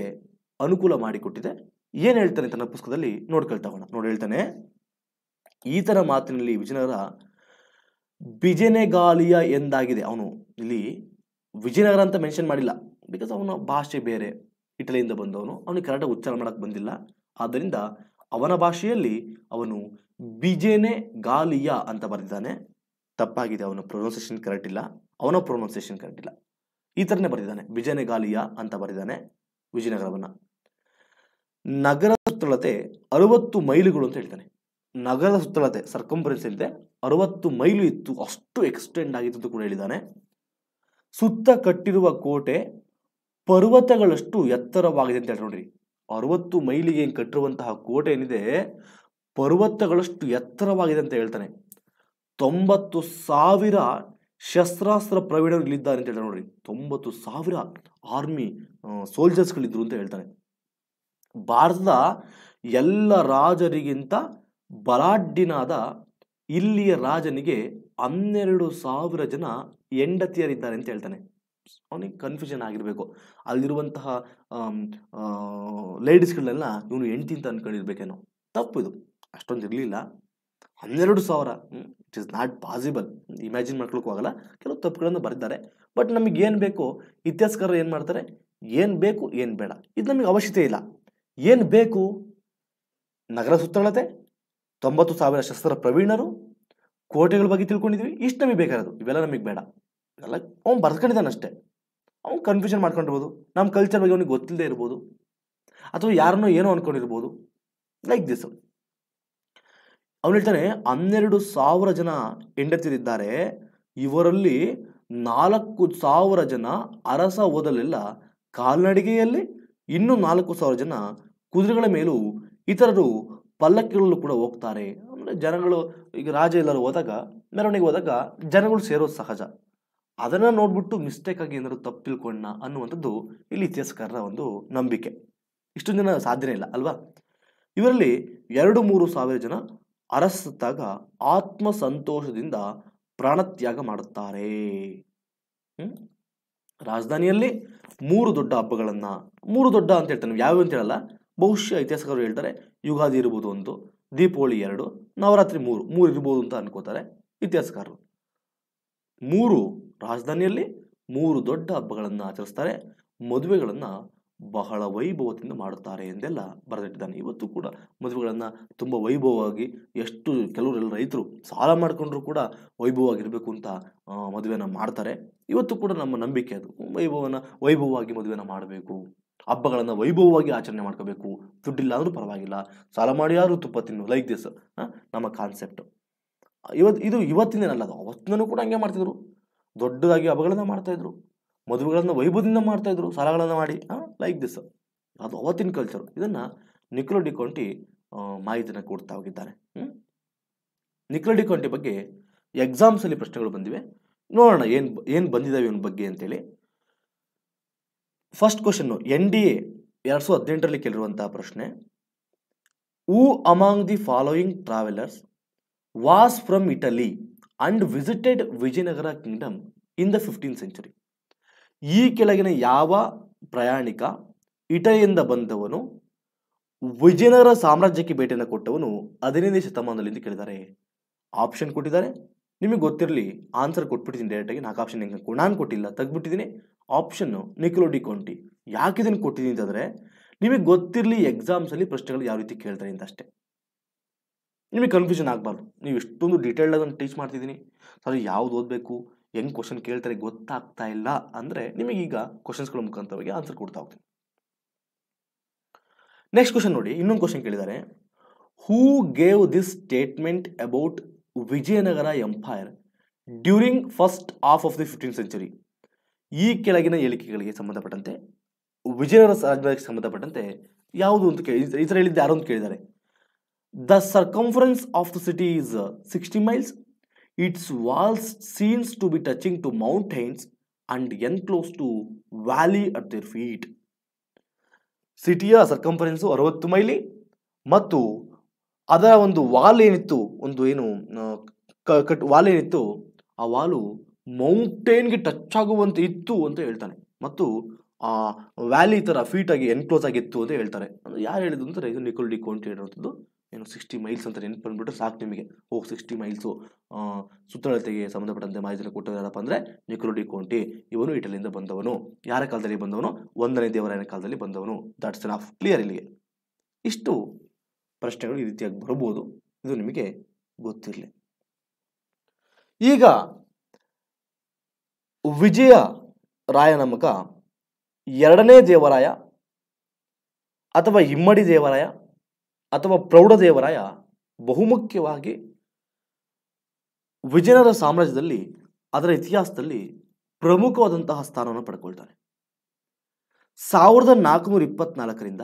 ಅನುಕೂಲ ಮಾಡಿಕೊಟ್ಟಿದೆ ಏನು ಹೇಳ್ತಾನೆ ತನ್ನ ಪುಸ್ತಕದಲ್ಲಿ ನೋಡ್ಕೊಳ್ತಾ ಹೋಗೋಣ ನೋಡಿ ಹೇಳ್ತಾನೆ ಥರ ಮಾತಿನಲ್ಲಿ ವಿಜಯನಗರ ಬಿಜನೆಗಾಲಿಯ ಎಂದಾಗಿದೆ ಅವನು ಇಲ್ಲಿ ವಿಜಯನಗರ ಅಂತ ಮೆನ್ಷನ್ ಮಾಡಿಲ್ಲ ಬಿಕಾಸ್ ಅವನ ಭಾಷೆ ಬೇರೆ ಇಟಲಿಯಿಂದ ಬಂದವನು ಅವನಿಗೆ ಕರೆಕ್ಟಾಗಿ ಉಚ್ಚಾರ ಮಾಡೋಕ್ಕೆ ಬಂದಿಲ್ಲ ಆದ್ದರಿಂದ ಅವನ ಭಾಷೆಯಲ್ಲಿ ಅವನು ಬಿಜೇನೆ ಗಾಲಿಯ ಅಂತ ಬರೆದಿದ್ದಾನೆ ತಪ್ಪಾಗಿದೆ ಅವನ ಪ್ರೊನೌನ್ಸೇಷನ್ ಕರೆಕ್ಟ್ ಇಲ್ಲ ಅವನ ಪ್ರೊನೌನ್ಸೇಷನ್ ಕರೆಕ್ಟ್ ಇಲ್ಲ ಈ ಥರನೇ ಬರೆದಿದ್ದಾನೆ ಬಿಜೇನೆ ಗಾಲಿಯ ಅಂತ ಬರೆದಿದ್ದಾನೆ ವಿಜಯನಗರವನ್ನ ನಗರ ಸುತ್ತಳತೆ ಅರವತ್ತು ಮೈಲುಗಳು ಅಂತ ಹೇಳ್ತಾನೆ ನಗರದ ಸುತ್ತಳತೆ ಸರ್ಕಂಫರೆನ್ಸ್ ಇದೆ ಅರವತ್ತು ಮೈಲು ಇತ್ತು ಅಷ್ಟು ಎಕ್ಸ್ಟೆಂಡ್ ಆಗಿತ್ತು ಅಂತ ಕೂಡ ಹೇಳಿದ್ದಾನೆ ಸುತ್ತ ಕಟ್ಟಿರುವ ಕೋಟೆ ಪರ್ವತಗಳಷ್ಟು ಎತ್ತರವಾಗಿದೆ ಅಂತ ಹೇಳಿ ನೋಡ್ರಿ ಅರವತ್ತು ಮೈಲಿಗೆ ಕಟ್ಟಿರುವಂತಹ ಕೋಟೆ ಏನಿದೆ ಪರ್ವತಗಳಷ್ಟು ಎತ್ತರವಾಗಿದೆ ಅಂತ ಹೇಳ್ತಾನೆ ತೊಂಬತ್ತು ಸಾವಿರ ಶಸ್ತ್ರಾಸ್ತ್ರ ಪ್ರವೀಣರು ಅಂತ ಹೇಳ್ತಾರೆ ನೋಡ್ರಿ ತೊಂಬತ್ತು ಸಾವಿರ ಆರ್ಮಿ ಸೋಲ್ಜರ್ಸ್ಗಳಿದ್ರು ಅಂತ ಹೇಳ್ತಾನೆ ಭಾರತದ ಎಲ್ಲ ರಾಜರಿಗಿಂತ ಬಲಾಢ್ಯನಾದ ಇಲ್ಲಿಯ ರಾಜನಿಗೆ ಹನ್ನೆರಡು ಸಾವಿರ ಜನ ಹೆಂಡತಿಯರಿದ್ದಾರೆ ಅಂತ ಹೇಳ್ತಾನೆ ಅವನಿಗೆ ಕನ್ಫ್ಯೂಷನ್ ಆಗಿರಬೇಕು ಅಲ್ಲಿರುವಂತಹ ಲೇಡೀಸ್ಗಳನ್ನೆಲ್ಲ ಇವನು ಹೆಂಡ್ತಿ ಅಂತ ಅಂದ್ಕೊಂಡಿರ್ಬೇಕೇನೋ ಇದು ಅಷ್ಟೊಂದು ಇರಲಿಲ್ಲ ಹನ್ನೆರಡು ಸಾವಿರ it is not possible imagine ಮಾಡ್ಕೊಳಕ್ಕೂ ಆಗಲ್ಲ ಕೆಲವು ತಪ್ಪುಗಳನ್ನು ಬರೀತಾರೆ ಬಟ್ ನಮಗೆ ಏನು ಬೇಕು ಇತಿಹಾಸಕಾರರು ಏನು ಮಾಡ್ತಾರೆ ಏನು ಬೇಕು ಏನು ಬೇಡ ಇದು ನಮಗೆ ಅವಶ್ಯತೆ ಇಲ್ಲ ಏನು ಬೇಕು ನಗರ ಸುತ್ತಳತೆ ತೊಂಬತ್ತು ಸಾವಿರ ಶಸ್ತ್ರ ಪ್ರವೀಣರು ಕೋಟೆಗಳ ಬಗ್ಗೆ ತಿಳ್ಕೊಂಡಿದ್ವಿ ಇಷ್ಟು ನಮಗೆ ಬೇಕಾಗಿರೋದು ಇವೆಲ್ಲ ನಮಗೆ ಬೇಡ ಅವ್ನು ಬರ್ಕೊಂಡಿದ್ದಾನೆ ಅಷ್ಟೇ ಅವ್ನು ಕನ್ಫ್ಯೂಷನ್ ಮಾಡ್ಕೊಂಡಿರ್ಬೋದು ನಮ್ಮ ಕಲ್ಚರ್ ಬಗ್ಗೆ ಅವ್ನಿಗೆ ಗೊತ್ತಿಲ್ಲದೆ ಇರ್ಬೋದು ಅಥವಾ ಯಾರನ್ನೋ ಏನೋ ಅಂದ್ಕೊಂಡಿರ್ಬೋದು ಲೈಕ್ ದಿಸ್ ಅವನು ಹೇಳ್ತಾನೆ ಹನ್ನೆರಡು ಸಾವಿರ ಜನ ಹೆಂಡತಿರಿದ್ದಾರೆ ಇವರಲ್ಲಿ ನಾಲ್ಕು ಸಾವಿರ ಜನ ಅರಸ ಓದಲೆಲ್ಲ ಕಾಲ್ನಡಿಗೆಯಲ್ಲಿ ಇನ್ನೂ ನಾಲ್ಕು ಸಾವಿರ ಜನ ಕುದುರೆಗಳ ಮೇಲೂ ಇತರರು ಪಲ್ಲಕ್ಕಿಗಳಲ್ಲೂ ಕೂಡ ಹೋಗ್ತಾರೆ ಅಂದರೆ ಜನಗಳು ಈಗ ರಾಜ ಎಲ್ಲರೂ ಹೋದಾಗ ಮೆರವಣಿಗೆ ಹೋದಾಗ ಜನಗಳು ಸೇರೋದು ಸಹಜ ಅದನ್ನು ನೋಡ್ಬಿಟ್ಟು ಮಿಸ್ಟೇಕ್ ಆಗಿ ಏನಾದ್ರು ತಪ್ಪು ಅನ್ನುವಂಥದ್ದು ಇಲ್ಲಿ ಇತಿಹಾಸಕಾರರ ಒಂದು ನಂಬಿಕೆ ಇಷ್ಟೊಂದು ಜನ ಸಾಧ್ಯನೇ ಇಲ್ಲ ಅಲ್ವಾ ಇವರಲ್ಲಿ ಎರಡು ಮೂರು ಸಾವಿರ ಜನ ಅರಸತ್ತಾಗ ಆತ್ಮ ಸಂತೋಷದಿಂದ ಪ್ರಾಣತ್ಯಾಗ ಮಾಡುತ್ತಾರೆ ರಾಜಧಾನಿಯಲ್ಲಿ ಮೂರು ದೊಡ್ಡ ಹಬ್ಬಗಳನ್ನು ಮೂರು ದೊಡ್ಡ ಅಂತ ಹೇಳ್ತಾನೆ ಯಾವ್ಯಾವ ಅಂತ ಹೇಳಲ್ಲ ಬಹುಶಃ ಇತಿಹಾಸಕಾರರು ಹೇಳ್ತಾರೆ ಯುಗಾದಿ ಇರ್ಬೋದು ಒಂದು ದೀಪಾವಳಿ ಎರಡು ನವರಾತ್ರಿ ಮೂರು ಮೂರು ಇರ್ಬೋದು ಅಂತ ಅನ್ಕೋತಾರೆ ಇತಿಹಾಸಕಾರರು ಮೂರು ರಾಜಧಾನಿಯಲ್ಲಿ ಮೂರು ದೊಡ್ಡ ಹಬ್ಬಗಳನ್ನು ಆಚರಿಸ್ತಾರೆ ಮದುವೆಗಳನ್ನು ಬಹಳ ವೈಭವದಿಂದ ಮಾಡುತ್ತಾರೆ ಎಂದೆಲ್ಲ ಬರೆದಿಟ್ಟಿದ್ದಾನೆ ಇವತ್ತು ಕೂಡ ಮದುವೆಗಳನ್ನು ತುಂಬ ವೈಭವವಾಗಿ ಎಷ್ಟು ಕೆಲವರೆಲ್ಲ ರೈತರು ಸಾಲ ಮಾಡಿಕೊಂಡ್ರು ಕೂಡ ವೈಭವವಾಗಿರಬೇಕು ಅಂತ ಮದುವೆನ ಮಾಡ್ತಾರೆ ಇವತ್ತು ಕೂಡ ನಮ್ಮ ನಂಬಿಕೆ ಅದು ವೈಭವನ ವೈಭವವಾಗಿ ಮದುವೆನ ಮಾಡಬೇಕು ಹಬ್ಬಗಳನ್ನು ವೈಭವವಾಗಿ ಆಚರಣೆ ಮಾಡ್ಕೋಬೇಕು ದುಡ್ಡಿಲ್ಲ ಅಂದರೂ ಪರವಾಗಿಲ್ಲ ಸಾಲ ಮಾಡಿ ತುಪ್ಪ ತಿನ್ನು ಲೈಕ್ ದಿಸ್ ನಮ್ಮ ಕಾನ್ಸೆಪ್ಟ್ ಇವತ್ತು ಇದು ಇವತ್ತಿನ ಅದು ಅವತ್ತಿನೂ ಕೂಡ ಹಂಗೆ ಮಾಡ್ತಿದ್ರು ದೊಡ್ಡದಾಗಿ ಹಬ್ಬಗಳನ್ನು ಮಾಡ್ತಾಯಿದ್ರು ಮದುವೆಗಳನ್ನು ವೈಭವದಿಂದ ಮಾಡ್ತಾಯಿದ್ರು ಸಾಲಗಳನ್ನು ಮಾಡಿ ಲೈಕ್ ದಿಸ್ ಅದು ಅವತ್ತಿನ ಕಲ್ಚರ್ ಇದನ್ನು ನಿಕ್ಲೋ ಡಿಕೋಂಟಿ ಮಾಹಿತಿನ ಕೊಡ್ತಾ ಹೋಗಿದ್ದಾರೆ ನಿಕ್ಲೋ ಡಿಕೊಂಟಿ ಬಗ್ಗೆ ಎಕ್ಸಾಮ್ಸಲ್ಲಿ ಪ್ರಶ್ನೆಗಳು ಬಂದಿವೆ ನೋಡೋಣ ಏನು ಏನು ಬಂದಿದ್ದಾವೆ ಇವನ ಬಗ್ಗೆ ಅಂತೇಳಿ first question N D A ಎರಡು ಸಾವಿರದ ಹದಿನೆಂಟರಲ್ಲಿ ಕೇಳಿರುವಂತಹ ಪ್ರಶ್ನೆ who among the following travellers was from Italy and visited Vijayanagara kingdom in the fifteen century ಈ ಕೆಳಗಿನ ಯಾವ ಪ್ರಯಾಣಿಕ ಇಟಲಿಯಿಂದ ಬಂದವನು ವಿಜಯನಗರ ಸಾಮ್ರಾಜ್ಯಕ್ಕೆ ಭೇಟಿಯನ್ನು ಕೊಟ್ಟವನು ಹದಿನೈದನೇ ಶತಮಾನದಲ್ಲಿ ಎಂದು ಕೇಳಿದ್ದಾರೆ ಆಪ್ಷನ್ ಕೊಟ್ಟಿದ್ದಾರೆ ನಿಮಗೆ ಗೊತ್ತಿರಲಿ ಆನ್ಸರ್ ಕೊಟ್ಬಿಟ್ಟಿದ್ದೀನಿ ಡೈರೆಕ್ಟಾಗಿ ನಾಲ್ಕು ಆಪ್ಷನ್ ಹೆಂಗೆ ನಾನು ಕೊಟ್ಟಿಲ್ಲ ತೆಗ್ಬಿಟ್ಟಿದ್ದೀನಿ ಆಪ್ಷನ್ನು ಡಿ ಕೊಂಟಿ ಯಾಕೆ ಇದನ್ನು ಕೊಟ್ಟಿದ್ದೀನಿ ಅಂತಂದರೆ ನಿಮಗೆ ಗೊತ್ತಿರಲಿ ಎಕ್ಸಾಮ್ಸಲ್ಲಿ ಪ್ರಶ್ನೆಗಳು ಯಾವ ರೀತಿ ಕೇಳ್ತಾರೆ ಅಂತ ಅಷ್ಟೇ ನಿಮಗೆ ಕನ್ಫ್ಯೂಷನ್ ಆಗಬಾರ್ದು ನೀವು ಇಷ್ಟೊಂದು ಡೀಟೇಲ್ಡ್ ಅದನ್ನು ಟೀಚ್ ಮಾಡ್ತಿದ್ದೀನಿ ಸರ್ ಯಾವ್ದು ಓದಬೇಕು ಹೆಂಗೆ ಕ್ವಶನ್ ಕೇಳ್ತಾರೆ ಗೊತ್ತಾಗ್ತಾ ಇಲ್ಲ ಅಂದರೆ ನಿಮಗೀಗ ಕ್ವಶನ್ಸ್ಗಳ ಮುಖಾಂತರವಾಗಿ ಆನ್ಸರ್ ಕೊಡ್ತಾ ಹೋಗ್ತೀನಿ ನೆಕ್ಸ್ಟ್ ಕ್ವಶನ್ ನೋಡಿ ಇನ್ನೊಂದು ಕ್ವಶನ್ ಕೇಳಿದ್ದಾರೆ who gave this statement about Vijayanagara empire during first half of the fifteen century ಈ ಕೆಳಗಿನ ಹೇಳಿಕೆಗಳಿಗೆ ಸಂಬಂಧಪಟ್ಟಂತೆ ವಿಜಯನಗರ ಸಾಧ್ಯಕ್ಕೆ ಸಂಬಂಧಪಟ್ಟಂತೆ ಯಾವುದು ಅಂತ ಕೇಳಿ ಈ ಥರ ಯಾರೊಂದು ಕೇಳಿದ್ದಾರೆ The circumference of the city is 60 uh, miles. Its walls seems to be touching to mountains and enclosed to valley at their feet. ಸಿಟಿಯ ಸರ್ಕಂಫರೆನ್ಸು ಅರವತ್ತು ಮೈಲಿ ಮತ್ತು ಅದರ ಒಂದು ವಾಲ್ ಏನಿತ್ತು ಒಂದು ಏನು ಕಟ್ ವಾಲ್ ಏನಿತ್ತು ಆ ವಾಲು ಮೌಂಟೇನ್ಗೆ ಟಚ್ ಆಗುವಂತೆ ಇತ್ತು ಅಂತ ಹೇಳ್ತಾನೆ ಮತ್ತು ಆ ವ್ಯಾಲಿ ಥರ ಫೀಟಾಗಿ ಎನ್ಕ್ಲೋಸ್ ಆಗಿತ್ತು ಅಂತ ಹೇಳ್ತಾರೆ ಯಾರು ಹೇಳಿದ್ರು ಅಂದರೆ ಇದು ನಿಕೋಲ್ ಡಿ ಕೋಂಟ್ ಏನು ಸಿಕ್ಸ್ಟಿ ಮೈಲ್ಸ್ ಅಂತ ನೆನಪು ಬಂದುಬಿಟ್ಟು ಸಾಕು ನಿಮಗೆ ಓ ಸಿಕ್ಸ್ಟಿ ಮೈಲ್ಸು ಸುತ್ತಳತೆಗೆ ಸಂಬಂಧಪಟ್ಟಂತೆ ಮಾಹಿತಿಯನ್ನು ಕೊಟ್ಟರು ಯಾರಪ್ಪ ಅಂದರೆ ನಿಕ್ರೋಡಿ ಕೋಂಟಿ ಇವನು ಇಟಲಿಯಿಂದ ಬಂದವನು ಯಾರ ಕಾಲದಲ್ಲಿ ಬಂದವನು ಒಂದನೇ ದೇವರಾಯನ ಕಾಲದಲ್ಲಿ ಬಂದವನು ದಟ್ಸ್ ಎನ್ ಆಫ್ ಕ್ಲಿಯರ್ ಇಲ್ಲಿಗೆ ಇಷ್ಟು ಪ್ರಶ್ನೆಗಳು ಈ ರೀತಿಯಾಗಿ ಬರಬಹುದು ಇದು ನಿಮಗೆ ಗೊತ್ತಿರಲಿ ಈಗ ವಿಜಯ ರಾಯನಮಕ ಎರಡನೇ ದೇವರಾಯ ಅಥವಾ ಇಮ್ಮಡಿ ದೇವರಾಯ ಅಥವಾ ಪ್ರೌಢದೇವರಾಯ ಬಹುಮುಖ್ಯವಾಗಿ ವಿಜಯನಗರ ಸಾಮ್ರಾಜ್ಯದಲ್ಲಿ ಅದರ ಇತಿಹಾಸದಲ್ಲಿ ಪ್ರಮುಖವಾದಂತಹ ಸ್ಥಾನವನ್ನು ಪಡ್ಕೊಳ್ತಾನೆ ಸಾವಿರದ ನಾಲ್ಕುನೂರ ಇಪ್ಪತ್ನಾಲ್ಕರಿಂದ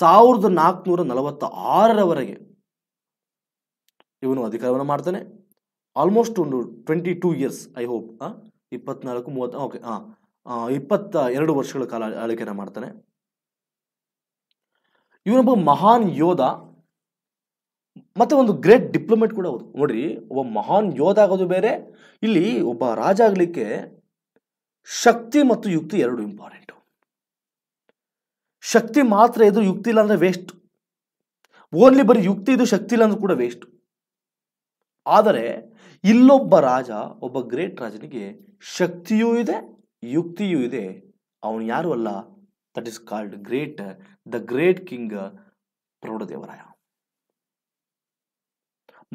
ಸಾವಿರದ ನಾಲ್ಕುನೂರ ನಲವತ್ತ ಆರರವರೆಗೆ ಇವನು ಅಧಿಕಾರವನ್ನು ಮಾಡ್ತಾನೆ ಆಲ್ಮೋಸ್ಟ್ ಒಂದು twenty two years I hope ಇಪ್ಪತ್ನಾಲ್ಕು ಮೂವತ್ತು ಓಕೆ ಹಾಂ ಇಪ್ಪತ್ತ ಎರಡು ವರ್ಷಗಳ ಕಾಲ ಆಳ್ವಿಕೆಯನ್ನು ಮಾಡ್ತಾನೆ ಇವನೊಬ್ಬ ಮಹಾನ್ ಯೋಧ ಮತ್ತು ಒಂದು ಗ್ರೇಟ್ ಡಿಪ್ಲೊಮೆಟ್ ಕೂಡ ಹೌದು ನೋಡ್ರಿ ಒಬ್ಬ ಮಹಾನ್ ಯೋಧ ಆಗೋದು ಬೇರೆ ಇಲ್ಲಿ ಒಬ್ಬ ರಾಜ ಆಗಲಿಕ್ಕೆ ಶಕ್ತಿ ಮತ್ತು ಯುಕ್ತಿ ಎರಡು ಇಂಪಾರ್ಟೆಂಟು ಶಕ್ತಿ ಮಾತ್ರ ಇದು ಯುಕ್ತಿ ಇಲ್ಲ ಅಂದರೆ ವೇಸ್ಟ್ ಓನ್ಲಿ ಬರೀ ಯುಕ್ತಿ ಇದು ಶಕ್ತಿ ಇಲ್ಲ ಅಂದ್ರೂ ಕೂಡ ವೇಸ್ಟ್ ಆದರೆ ಇಲ್ಲೊಬ್ಬ ರಾಜ ಒಬ್ಬ ಗ್ರೇಟ್ ರಾಜನಿಗೆ ಶಕ್ತಿಯೂ ಇದೆ ಯುಕ್ತಿಯೂ ಇದೆ ಅವನು ಯಾರು ಅಲ್ಲ that is called great the great king Praudhadevaraya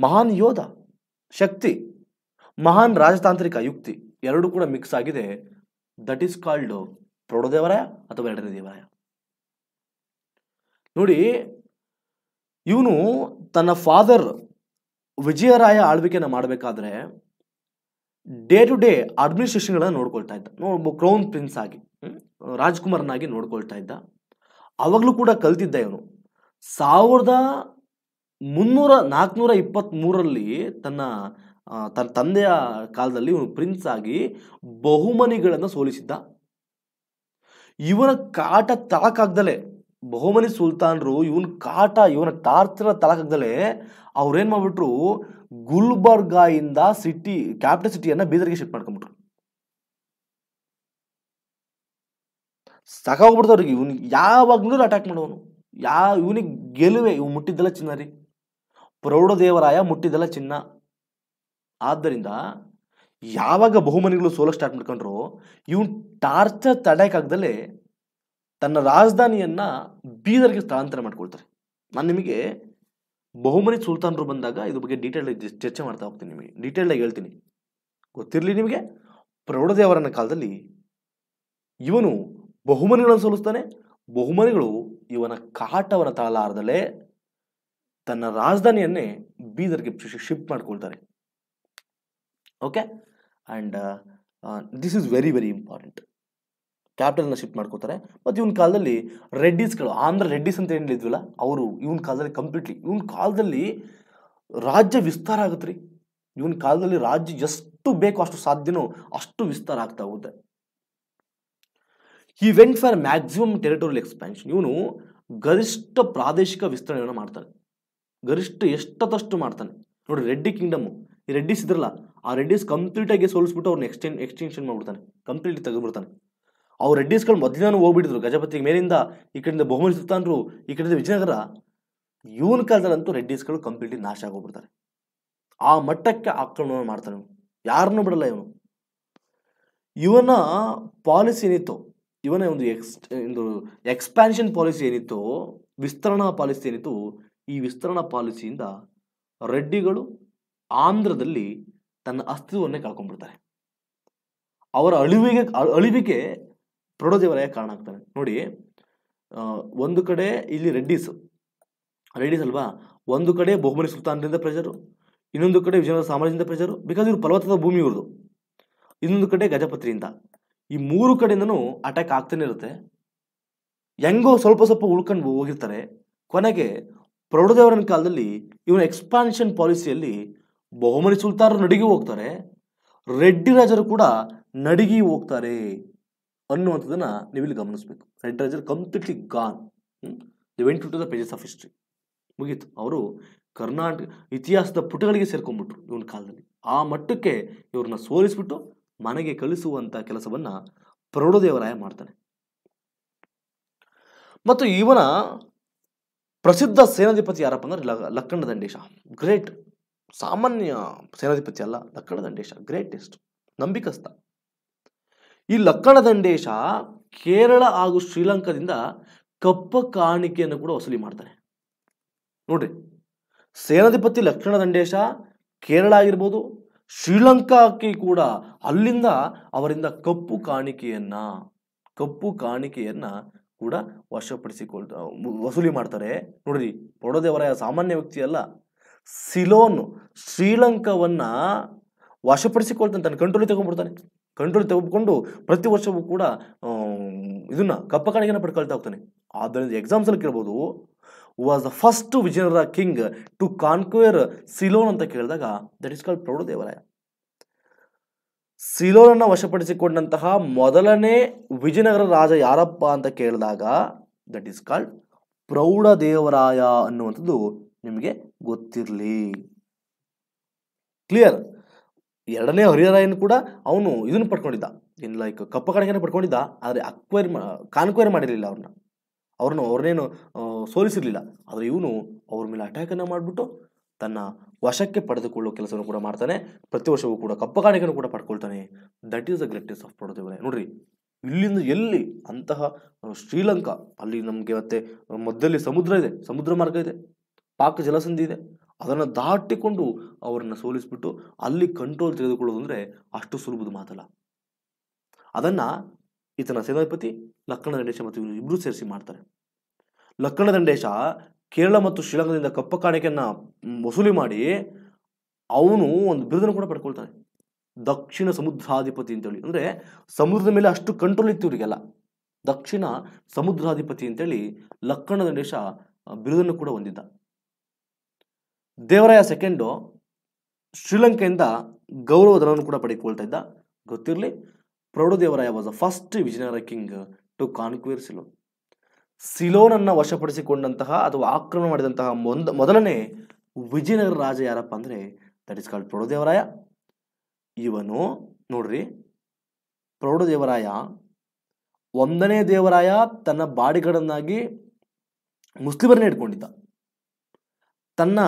ಮಹಾನ್ ಯೋಧ ಶಕ್ತಿ ಮಹಾನ್ ರಾಜತಾಂತ್ರಿಕ ಯುಕ್ತಿ ಎರಡು ಕೂಡ ಮಿಕ್ಸ್ ಆಗಿದೆ ದಟ್ ಈಸ್ ಕಾಲ್ಡ್ ಪ್ರೌಢದೇವರಾಯ ಅಥವಾ ಎರಡನೇ ದೇವರಾಯ ನೋಡಿ ಇವನು ತನ್ನ ಫಾದರ್ ವಿಜಯರಾಯ ಆಳ್ವಿಕೆಯನ್ನು ಮಾಡಬೇಕಾದ್ರೆ ಡೇ ಟು ಡೇ ಅಡ್ಮಿನಿಸ್ಟ್ರೇಷನ್ಗಳನ್ನು ನೋಡ್ಕೊಳ್ತಾ ಇದ್ದ ನೋಡ್ಬೋ ಕ್ರೌನ್ ಪ್ರಿನ್ಸ್ ಆಗಿ ರಾಜ್ಕುಮಾರನಾಗಿ ನೋಡ್ಕೊಳ್ತಾ ಇದ್ದ ಅವಾಗಲೂ ಕೂಡ ಕಲ್ತಿದ್ದ ಇವನು ಸಾವಿರದ ಮುನ್ನೂರ ನಾಲ್ಕುನೂರ ಇಪ್ಪತ್ತ್ಮೂರರಲ್ಲಿ ತನ್ನ ತನ್ನ ತಂದೆಯ ಕಾಲದಲ್ಲಿ ಇವನು ಪ್ರಿನ್ಸ್ ಆಗಿ ಬಹುಮನಿಗಳನ್ನು ಸೋಲಿಸಿದ್ದ ಇವನ ಕಾಟ ತಳಕಾಗ್ದಲೇ ಬಹುಮನಿ ಸುಲ್ತಾನರು ಇವನ ಕಾಟ ಇವನ ಟಾರ್ಚರ್ ತಳಕಾಗ್ದಲೇ ಅವ್ರೇನು ಮಾಡ್ಬಿಟ್ರು ಗುಲ್ಬರ್ಗ ಇಂದ ಸಿಟಿ ಕ್ಯಾಪಿಟಲ್ ಸಿಟಿಯನ್ನ ಬೀದರ್ಗೆ ಶಿಫ್ಟ್ ಮಾಡ್ಕೊಂಡ್ಬಿಟ್ರು ಸಾಕಾಗ್ಬಿಡ್ತು ಅವ್ರಿಗೆ ಇವ್ನಿಗೆ ಯಾವಾಗ್ಲೂ ಅಟ್ಯಾಕ್ ಮಾಡುವನು ಯಾ ಇವನಿಗೆ ಗೆಲುವೆ ಇವ್ ಮುಟ್ಟಿದ್ದೆಲ್ಲ ಚಿನ್ನ ರೀ ಪ್ರೌಢದೇವರಾಯ ಮುಟ್ಟಿದ್ದೆಲ್ಲ ಚಿನ್ನ ಆದ್ದರಿಂದ ಯಾವಾಗ ಬಹುಮನಿಗಳು ಸೋಲಕ್ಕೆ ಸ್ಟಾರ್ಟ್ ಮಾಡ್ಕೊಂಡ್ರು ಇವನ್ ಟಾರ್ಚರ್ ತಡೆಯಕ್ಕಾಗ್ದಲೇ ತನ್ನ ರಾಜಧಾನಿಯನ್ನ ಬೀದರ್ಗೆ ಸ್ಥಳಾಂತರ ಮಾಡ್ಕೊಳ್ತಾರೆ ನಾನು ನಿಮಗೆ ಬಹುಮನಿ ಸುಲ್ತಾನರು ಬಂದಾಗ ಇದ್ರ ಬಗ್ಗೆ ಡೀಟೇಲ್ ಚರ್ಚೆ ಮಾಡ್ತಾ ಹೋಗ್ತೀನಿ ನಿಮಗೆ ಡೀಟೇಲ್ ಆಗಿ ಹೇಳ್ತೀನಿ ಗೊತ್ತಿರಲಿ ನಿಮಗೆ ಪ್ರೌಢದೇವರನ ಕಾಲದಲ್ಲಿ ಇವನು ಬಹುಮನಿಗಳನ್ನು ಸೋಲಿಸ್ತಾನೆ ಬಹುಮನಿಗಳು ಇವನ ಕಾಟವನ್ನು ತಾಳಲಾರದಲ್ಲೇ ತನ್ನ ರಾಜಧಾನಿಯನ್ನೇ ಬೀದರ್ಗೆ ಶಿಫ್ಟ್ ಮಾಡ್ಕೊಳ್ತಾರೆ okay and this is very very important ಕ್ಯಾಪಿಟಲ್ನ ಶಿಫ್ಟ್ ಮಾಡ್ಕೋತಾರೆ ಮತ್ತು ಇವನ್ ಕಾಲದಲ್ಲಿ ರೆಡ್ಡೀಸ್ಗಳು ಆಂಧ್ರ ರೆಡ್ಡಿಸ್ ಅಂತ ಏನು ಅವರು ಇವನ್ ಕಾಲದಲ್ಲಿ ಕಂಪ್ಲೀಟ್ಲಿ ಇವನ್ ಕಾಲದಲ್ಲಿ ರಾಜ್ಯ ವಿಸ್ತಾರ ಆಗುತ್ತೆ ರೀ ಇವನ್ ಕಾಲದಲ್ಲಿ ರಾಜ್ಯ ಎಷ್ಟು ಬೇಕೋ ಅಷ್ಟು ಸಾಧ್ಯನೋ ಅಷ್ಟು ವಿಸ್ತಾರ ಆಗ್ತಾ ಹೋಗುತ್ತೆ he went for maximum territorial expansion ಇವನು ಗರಿಷ್ಠ ಪ್ರಾದೇಶಿಕ ವಿಸ್ತರಣೆಯನ್ನು ಮಾಡ್ತಾನೆ ಗರಿಷ್ಠ ಎಷ್ಟತ್ತಷ್ಟು ಮಾಡ್ತಾನೆ ನೋಡಿ ರೆಡ್ಡಿ ಕಿಂಗ್ಡಮ್ ರೆಡ್ಡಿಸ್ ಇದ್ರಲ್ಲ ಆ ರೆಡ್ಡಿಸ್ ಕಂಪ್ಲೀಟಾಗಿ ಸೋಲಿಸ್ಬಿಟ್ಟು ಅವ್ರನ್ನ ಎಕ್ಸ್ಟೆನ್ ಎಕ್ಸ್ಟೆನ್ಷನ್ ಮಾಡ್ಬಿಡ್ತಾನೆ ಕಂಪ್ಲೀಟ್ಲಿ ತೆಗೆದ್ಬಿಡ್ತಾನೆ ಅವ್ರು ರೆಡ್ಡಿಸ್ಗಳು ಮಧ್ಯಾಹ್ನ ಹೋಗ್ಬಿಟ್ಟಿದ್ರು ಗಜಪತಿಗೆ ಮೇಲಿಂದ ಈ ಕಡೆಯಿಂದ ಬಹುಮನಿ ಸುತ್ತಾನ್ರು ಈ ಕಡೆಯಿಂದ ವಿಜಯನಗರ ಇವನ ಕಾಲದಲ್ಲಂತೂ ರೆಡ್ಡಿಸ್ಗಳು ಕಂಪ್ಲೀಟ್ಲಿ ನಾಶ ಆಗೋಗ್ಬಿಡ್ತಾರೆ ಆ ಮಟ್ಟಕ್ಕೆ ಆಕ್ರಮಣ ಮಾಡ್ತಾನೆ ಇವನು ಯಾರನ್ನೂ ಬಿಡಲ್ಲ ಇವನು ಇವನ ಪಾಲಿಸಿ ಏನಿತ್ತು ಇವನ ಒಂದು ಎಕ್ಸ್ ಒಂದು ಎಕ್ಸ್ಪ್ಯಾನ್ಷನ್ ಪಾಲಿಸಿ ಏನಿತ್ತು ವಿಸ್ತರಣಾ ಪಾಲಿಸಿ ಏನಿತ್ತು ಈ ವಿಸ್ತರಣಾ ಪಾಲಿಸಿಯಿಂದ ರೆಡ್ಡಿಗಳು ಆಂಧ್ರದಲ್ಲಿ ತನ್ನ ಅಸ್ತಿತ್ವವನ್ನೇ ಕಳ್ಕೊಂಡ್ಬಿಡ್ತಾರೆ ಅವರ ಅಳಿವಿಗೆ ಅಳಿವಿಗೆ ಪ್ರೌಢದೇವರಾಯ ಕಾರಣ ಆಗ್ತಾನೆ ನೋಡಿ ಒಂದು ಕಡೆ ಇಲ್ಲಿ ರೆಡ್ಡೀಸ್ ರೆಡ್ಡಿಸ್ ಅಲ್ವಾ ಒಂದು ಕಡೆ ಬಹುಮನಿ ಸುಲ್ತಾನರಿಂದ ಪ್ರೆಜರು ಇನ್ನೊಂದು ಕಡೆ ವಿಜಯನಗರ ಸಾಮ್ರಾಜ್ಯದಿಂದ ಪ್ರೆಜರು ಬಿಕಾಸ್ ಇವರು ಫಲವತ್ತಾದ ಭೂಮಿ ಇವ್ರದು ಇನ್ನೊಂದು ಕಡೆ ಗಜಪತ್ರಿಯಿಂದ ಈ ಮೂರು ಕಡೆಯಿಂದನೂ ಅಟ್ಯಾಕ್ ಆಗ್ತಾನೆ ಇರುತ್ತೆ ಹೆಂಗೋ ಸ್ವಲ್ಪ ಸ್ವಲ್ಪ ಉಳ್ಕೊಂಡು ಹೋಗಿರ್ತಾರೆ ಕೊನೆಗೆ ಪ್ರೌಢದೇವರನ ಕಾಲದಲ್ಲಿ ಇವನ ಎಕ್ಸ್ಪಾನ್ಷನ್ ಪಾಲಿಸಿಯಲ್ಲಿ ಬಹುಮನಿ ಸುಲ್ತಾನರು ನಡಿಗೆ ಹೋಗ್ತಾರೆ ರೆಡ್ಡಿ ರಾಜರು ಕೂಡ ನಡಿಗೆ ಹೋಗ್ತಾರೆ ಅನ್ನುವಂಥದ್ದನ್ನು ಇಲ್ಲಿ ಗಮನಿಸಬೇಕು red completely gone the went to the pages of history ಮುಗೀತು ಅವರು ಕರ್ನಾಟಕ ಇತಿಹಾಸದ ಪುಟಗಳಿಗೆ ಸೇರ್ಕೊಂಡ್ಬಿಟ್ರು ಇವನ ಕಾಲದಲ್ಲಿ ಆ ಮಟ್ಟಕ್ಕೆ ಇವ್ರನ್ನ ಸೋಲಿಸ್ಬಿಟ್ಟು ಮನೆಗೆ ಕಳಿಸುವಂಥ ಕೆಲಸವನ್ನು ಪ್ರೌಢದೇವರಾಯ ಮಾಡ್ತಾನೆ ಮತ್ತು ಇವನ ಪ್ರಸಿದ್ಧ ಸೇನಾಧಿಪತಿ ಯಾರಪ್ಪ ಅಂದರೆ ಲಕ್ಕಣ ದಂಡೇಶ ಗ್ರೇಟ್ ಸಾಮಾನ್ಯ ಸೇನಾಧಿಪತಿ ಅಲ್ಲ ಲಕ್ಕಣ ದಂಡೇಶ ಗ್ರೇಟೆಸ್ಟ್ ನಂಬಿಕಸ್ತ ಈ ಲಕ್ಕಣ ದಂಡೇಶ ಕೇರಳ ಹಾಗೂ ಶ್ರೀಲಂಕಾದಿಂದ ಕಪ್ಪ ಕಾಣಿಕೆಯನ್ನು ಕೂಡ ವಸೂಲಿ ಮಾಡ್ತಾರೆ ನೋಡ್ರಿ ಸೇನಾಧಿಪತಿ ದಂಡೇಶ ಕೇರಳ ಆಗಿರ್ಬೋದು ಶ್ರೀಲಂಕಾಕ್ಕೆ ಕೂಡ ಅಲ್ಲಿಂದ ಅವರಿಂದ ಕಪ್ಪು ಕಾಣಿಕೆಯನ್ನ ಕಪ್ಪು ಕಾಣಿಕೆಯನ್ನ ಕೂಡ ವಶಪಡಿಸಿಕೊಳ್ತಾ ವಸೂಲಿ ಮಾಡ್ತಾರೆ ನೋಡ್ರಿ ಪೊಡೋದೇವರ ಸಾಮಾನ್ಯ ವ್ಯಕ್ತಿ ಅಲ್ಲ ಸಿಲೋನ್ ಶ್ರೀಲಂಕಾವನ್ನ ವಶಪಡಿಸಿಕೊಳ್ತಾನೆ ತನ್ನ ಕಂಟ್ರೋಲಿ ತಗೊಂಡ್ಬಿಡ್ತಾನೆ ಕಂಟ್ರೋಲ್ ತೆಗೆದುಕೊಂಡು ಪ್ರತಿ ವರ್ಷವೂ ಕೂಡ ಇದನ್ನು ಕಪ್ಪ ಕಾಣಿಕೆಯನ್ನು ಪಡ್ಕೊಳ್ತಾ ಹೋಗ್ತಾನೆ ಆದ್ದರಿಂದ ಎಕ್ಸಾಮ್ಸಲ್ಲಿ ಕೇಳ್ಬೋದು was the first Vijayanagara king to conquer Ceylon ಅಂತ ಕೇಳಿದಾಗ ದಟ್ ಇಸ್ ಕಾಲ್ಡ್ ಪ್ರೌಢದೇವರಾಯ ಸಿಲೋನನ್ನು ವಶಪಡಿಸಿಕೊಂಡಂತಹ ಮೊದಲನೇ ವಿಜಯನಗರ ರಾಜ ಯಾರಪ್ಪ ಅಂತ ಕೇಳಿದಾಗ ದಟ್ ಇಸ್ ಕಾಲ್ಡ್ ದೇವರಾಯ ಅನ್ನುವಂಥದ್ದು ನಿಮಗೆ ಗೊತ್ತಿರಲಿ ಕ್ಲಿಯರ್ ಎರಡನೇ ಹರಿಹರಾಯನ್ ಕೂಡ ಅವನು ಇದನ್ನು ಪಡ್ಕೊಂಡಿದ್ದ ಇನ್ ಲೈಕ್ ಕಪ್ಪ ಕಾಣಿಕೆಯನ್ನು ಪಡ್ಕೊಂಡಿದ್ದ ಆದರೆ ಅಕ್ವೈರ್ ಮಾ ಕಾನ್ಕ್ವೈರ್ ಮಾಡಿರಲಿಲ್ಲ ಅವ್ರನ್ನ ಅವ್ರನ್ನು ಅವ್ರನ್ನೇನು ಸೋಲಿಸಿರಲಿಲ್ಲ ಆದರೆ ಇವನು ಅವ್ರ ಮೇಲೆ ಅಟ್ಯಾಕನ್ನು ಮಾಡಿಬಿಟ್ಟು ತನ್ನ ವಶಕ್ಕೆ ಪಡೆದುಕೊಳ್ಳೋ ಕೆಲಸವನ್ನು ಕೂಡ ಮಾಡ್ತಾನೆ ಪ್ರತಿ ವರ್ಷವೂ ಕೂಡ ಕಪ್ಪ ಕಾಣಿಕೆಯನ್ನು ಕೂಡ ಪಡ್ಕೊಳ್ತಾನೆ that is the greatest of ಪ್ರೊಡಕ್ಟಿವನೇ ನೋಡ್ರಿ ಇಲ್ಲಿಂದ ಎಲ್ಲಿ ಅಂತಹ ಶ್ರೀಲಂಕಾ ಅಲ್ಲಿ ನಮಗೆ ಮತ್ತೆ ಮಧ್ಯದಲ್ಲಿ ಸಮುದ್ರ ಇದೆ ಸಮುದ್ರ ಮಾರ್ಗ ಇದೆ ಪಾಕ ಜಲಸಂಧಿ ಇದೆ ಅದನ್ನು ದಾಟಿಕೊಂಡು ಅವರನ್ನು ಸೋಲಿಸ್ಬಿಟ್ಟು ಅಲ್ಲಿ ಕಂಟ್ರೋಲ್ ತೆಗೆದುಕೊಳ್ಳೋದು ಅಂದರೆ ಅಷ್ಟು ಸುಲಭದ ಮಾತಲ್ಲ ಅದನ್ನು ಈತನ ಸೇನಾಧಿಪತಿ ಲಕ್ಕಣ ದಂಡೇಶ ಮತ್ತು ಇವರು ಇಬ್ಬರು ಸೇರಿಸಿ ಮಾಡ್ತಾರೆ ಲಕ್ಕಣ ದಂಡೇಶ ಕೇರಳ ಮತ್ತು ಶ್ರೀಲಂಕಾದಿಂದ ಕಪ್ಪ ಕಾಣಿಕೆಯನ್ನು ವಸೂಲಿ ಮಾಡಿ ಅವನು ಒಂದು ಬಿರುದನ್ನು ಕೂಡ ಪಡ್ಕೊಳ್ತಾನೆ ದಕ್ಷಿಣ ಸಮುದ್ರಾಧಿಪತಿ ಅಂತೇಳಿ ಅಂದರೆ ಸಮುದ್ರದ ಮೇಲೆ ಅಷ್ಟು ಕಂಟ್ರೋಲ್ ಇತ್ತು ಇವರಿಗೆಲ್ಲ ದಕ್ಷಿಣ ಸಮುದ್ರಾಧಿಪತಿ ಅಂತೇಳಿ ಲಕ್ಕಣ ದಂಡೇಶ ಬಿರುದನ್ನು ಕೂಡ ಹೊಂದಿದ್ದ ದೇವರಾಯ ಸೆಕೆಂಡು ಶ್ರೀಲಂಕೆಯಿಂದ ಗೌರವಧನವನ್ನು ಕೂಡ ಪಡೆದುಕೊಳ್ತಾ ಇದ್ದ ಗೊತ್ತಿರಲಿ Praudhadevaraya was a first Vijayanagara king to conquer Ceylon ಸಿಲೋನನ್ನು ವಶಪಡಿಸಿಕೊಂಡಂತಹ ಅಥವಾ ಆಕ್ರಮಣ ಮಾಡಿದಂತಹ ಮೊಂದ ಮೊದಲನೇ ವಿಜಯನಗರ ರಾಜ ಯಾರಪ್ಪ ಅಂದರೆ ದಟ್ ಇಸ್ ಕಾಲ್ಡ್ ಪ್ರೌಢದೇವರಾಯ ಇವನು ನೋಡ್ರಿ ಪ್ರೌಢದೇವರಾಯ ಒಂದನೇ ದೇವರಾಯ ತನ್ನ ಬಾಡಿಗಳನ್ನಾಗಿ ಮುಸ್ಲಿಮರನ್ನೇ ಇಟ್ಕೊಂಡಿದ್ದ ತನ್ನ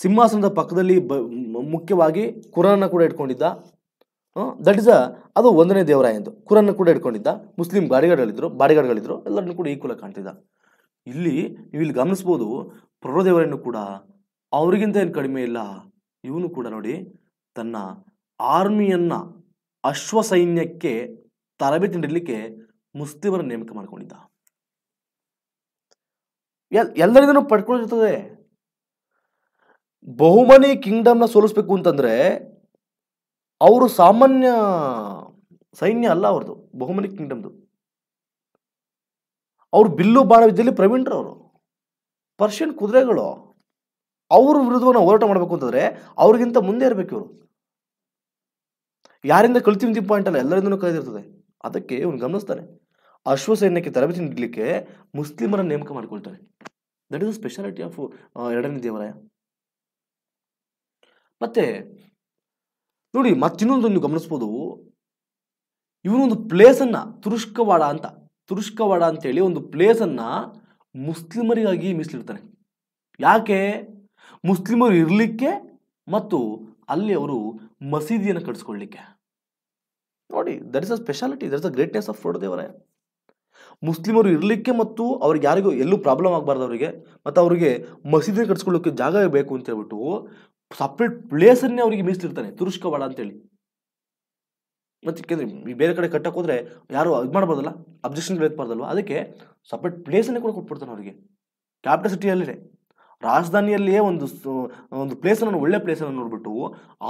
ಸಿಂಹಾಸನದ ಪಕ್ಕದಲ್ಲಿ ಬ ಮುಖ್ಯವಾಗಿ ಕುರನ್ನ ಕೂಡ ಇಟ್ಕೊಂಡಿದ್ದ ದಟ್ ಇಸ್ ಅ ಅದು ಒಂದನೇ ದೇವರಾಯ ಎಂದು ಕೂಡ ಇಟ್ಕೊಂಡಿದ್ದ ಮುಸ್ಲಿಂ ಗಾಡಿಗಾಡ್ಗಳಿದ್ರು ಬಾಡಿಗಾಡ್ಗಳಿದ್ರು ಎಲ್ಲರನ್ನೂ ಕೂಡ ಈಕ್ವಲಾಗಿ ಕಾಣ್ತಿದ್ದ ಇಲ್ಲಿ ನೀವು ಇಲ್ಲಿ ಗಮನಿಸ್ಬೋದು ಪ್ರಭುದೇವರನ್ನು ಕೂಡ ಅವರಿಗಿಂತ ಏನು ಕಡಿಮೆ ಇಲ್ಲ ಇವನು ಕೂಡ ನೋಡಿ ತನ್ನ ಆರ್ಮಿಯನ್ನು ಅಶ್ವ ಸೈನ್ಯಕ್ಕೆ ತರಬೇತಿ ನೀಡಲಿಕ್ಕೆ ಮುಸ್ಲಿಮರ ನೇಮಕ ಮಾಡ್ಕೊಂಡಿದ್ದ ಎಲ್ಲರಿಂದ ಪಡ್ಕೊಳ್ಳೋದಿರ್ತದೆ ಬಹುಮನಿ ಕಿಂಗ್ಡಮ್ನ ಸೋಲಿಸ್ಬೇಕು ಅಂತಂದರೆ ಅವರು ಸಾಮಾನ್ಯ ಸೈನ್ಯ ಅಲ್ಲ ಅವ್ರದ್ದು ಬಹುಮನಿ ಕಿಂಗ್ಡಮ್ದು ಅವ್ರು ಬಿಲ್ಲು ಬಾಣವಿದ್ದಲ್ಲಿ ಪ್ರವೀಣ್ರು ಅವರು ಪರ್ಷಿಯನ್ ಕುದುರೆಗಳು ಅವ್ರ ವಿರುದ್ಧವನ್ನು ಹೋರಾಟ ಮಾಡಬೇಕು ಅಂತಂದರೆ ಅವ್ರಿಗಿಂತ ಮುಂದೆ ಇರಬೇಕು ಇವರು ಯಾರಿಂದ ಕಳ್ತೀವಿ ದಿಪ್ಪ ಪಾಯಿಂಟ್ ಅಲ್ಲ ಎಲ್ಲರಿಂದನೂ ಅದಕ್ಕೆ ಇವನು ಗಮನಿಸ್ತಾನೆ ಅಶ್ವ ಸೈನ್ಯಕ್ಕೆ ತರಬೇತಿ ನೀಡಲಿಕ್ಕೆ ಮುಸ್ಲಿಮರನ್ನು ನೇಮಕ ಮಾಡಿಕೊಳ್ತಾರೆ ದಟ್ ಇಸ್ ಸ್ಪೆಷಾಲಿಟಿ ಆಫ್ ಎರಡನೇ ದೇವಾಲಯ ಮತ್ತೆ ನೋಡಿ ಮತ್ತಿನ್ನೊಂದು ನೀವು ಗಮನಿಸ್ಬೋದು ಇವನೊಂದು ಪ್ಲೇಸನ್ನು ತುರುಷ್ಕವಾಡ ಅಂತ ತುರುಷ್ಕವಾಡ ಅಂತೇಳಿ ಒಂದು ಪ್ಲೇಸನ್ನು ಮುಸ್ಲಿಮರಿಗಾಗಿ ಮೀಸಲಿಡ್ತಾನೆ ಯಾಕೆ ಮುಸ್ಲಿಮರು ಇರಲಿಕ್ಕೆ ಮತ್ತು ಅಲ್ಲಿ ಅವರು ಮಸೀದಿಯನ್ನು ಕಟ್ಸ್ಕೊಳ್ಳಿಕ್ಕೆ ನೋಡಿ that is a speciality that is a greatness of ರೋಡ್ ದೇವರೇ ಮುಸ್ಲಿಮರು ಇರಲಿಕ್ಕೆ ಮತ್ತು ಅವ್ರಿಗೆ ಯಾರಿಗೂ ಎಲ್ಲೂ ಪ್ರಾಬ್ಲಮ್ ಆಗಬಾರ್ದು ಅವರಿಗೆ ಮತ್ತು ಅವರಿಗೆ ಮಸೀದಿ ಕಟ್ಸ್ಕೊಳ್ಳೋಕ್ಕೆ ಜಾಗ ಬೇಕು ಅಂತ ಹೇಳ್ಬಿಟ್ಟು ಸಪ್ರೇಟ್ ಪ್ಲೇಸನ್ನೇ ಅವರಿಗೆ ಮೀಸಲಿರ್ತಾನೆ ತುರುಷ್ಕವಾಡ ಅಂತೇಳಿ ಅಂತೇಳಿ ಮತ್ತೆ ಈ ಬೇರೆ ಕಡೆ ಕಟ್ಟಕ್ಕೆ ಹೋದ್ರೆ ಯಾರು ಇದು ಮಾಡ್ಬಾರ್ದಲ್ಲ ಅಬ್ಜೆಕ್ಷನ್ ಬೇಕಬಾರ್ದಲ್ವ ಅದಕ್ಕೆ ಸಪ್ರೇಟ್ ಪ್ಲೇಸನ್ನೇ ಕೂಡ ಕೊಟ್ಬಿಡ್ತಾನೆ ಅವರಿಗೆ ಕ್ಯಾಪಿಟಲ್ ಸಿಟಿಯಲ್ಲೇ ರಾಜಧಾನಿಯಲ್ಲಿಯೇ ಒಂದು ಒಂದು ಪ್ಲೇಸನ್ನು ಒಳ್ಳೆ ಪ್ಲೇಸನ್ನು ನೋಡಿಬಿಟ್ಟು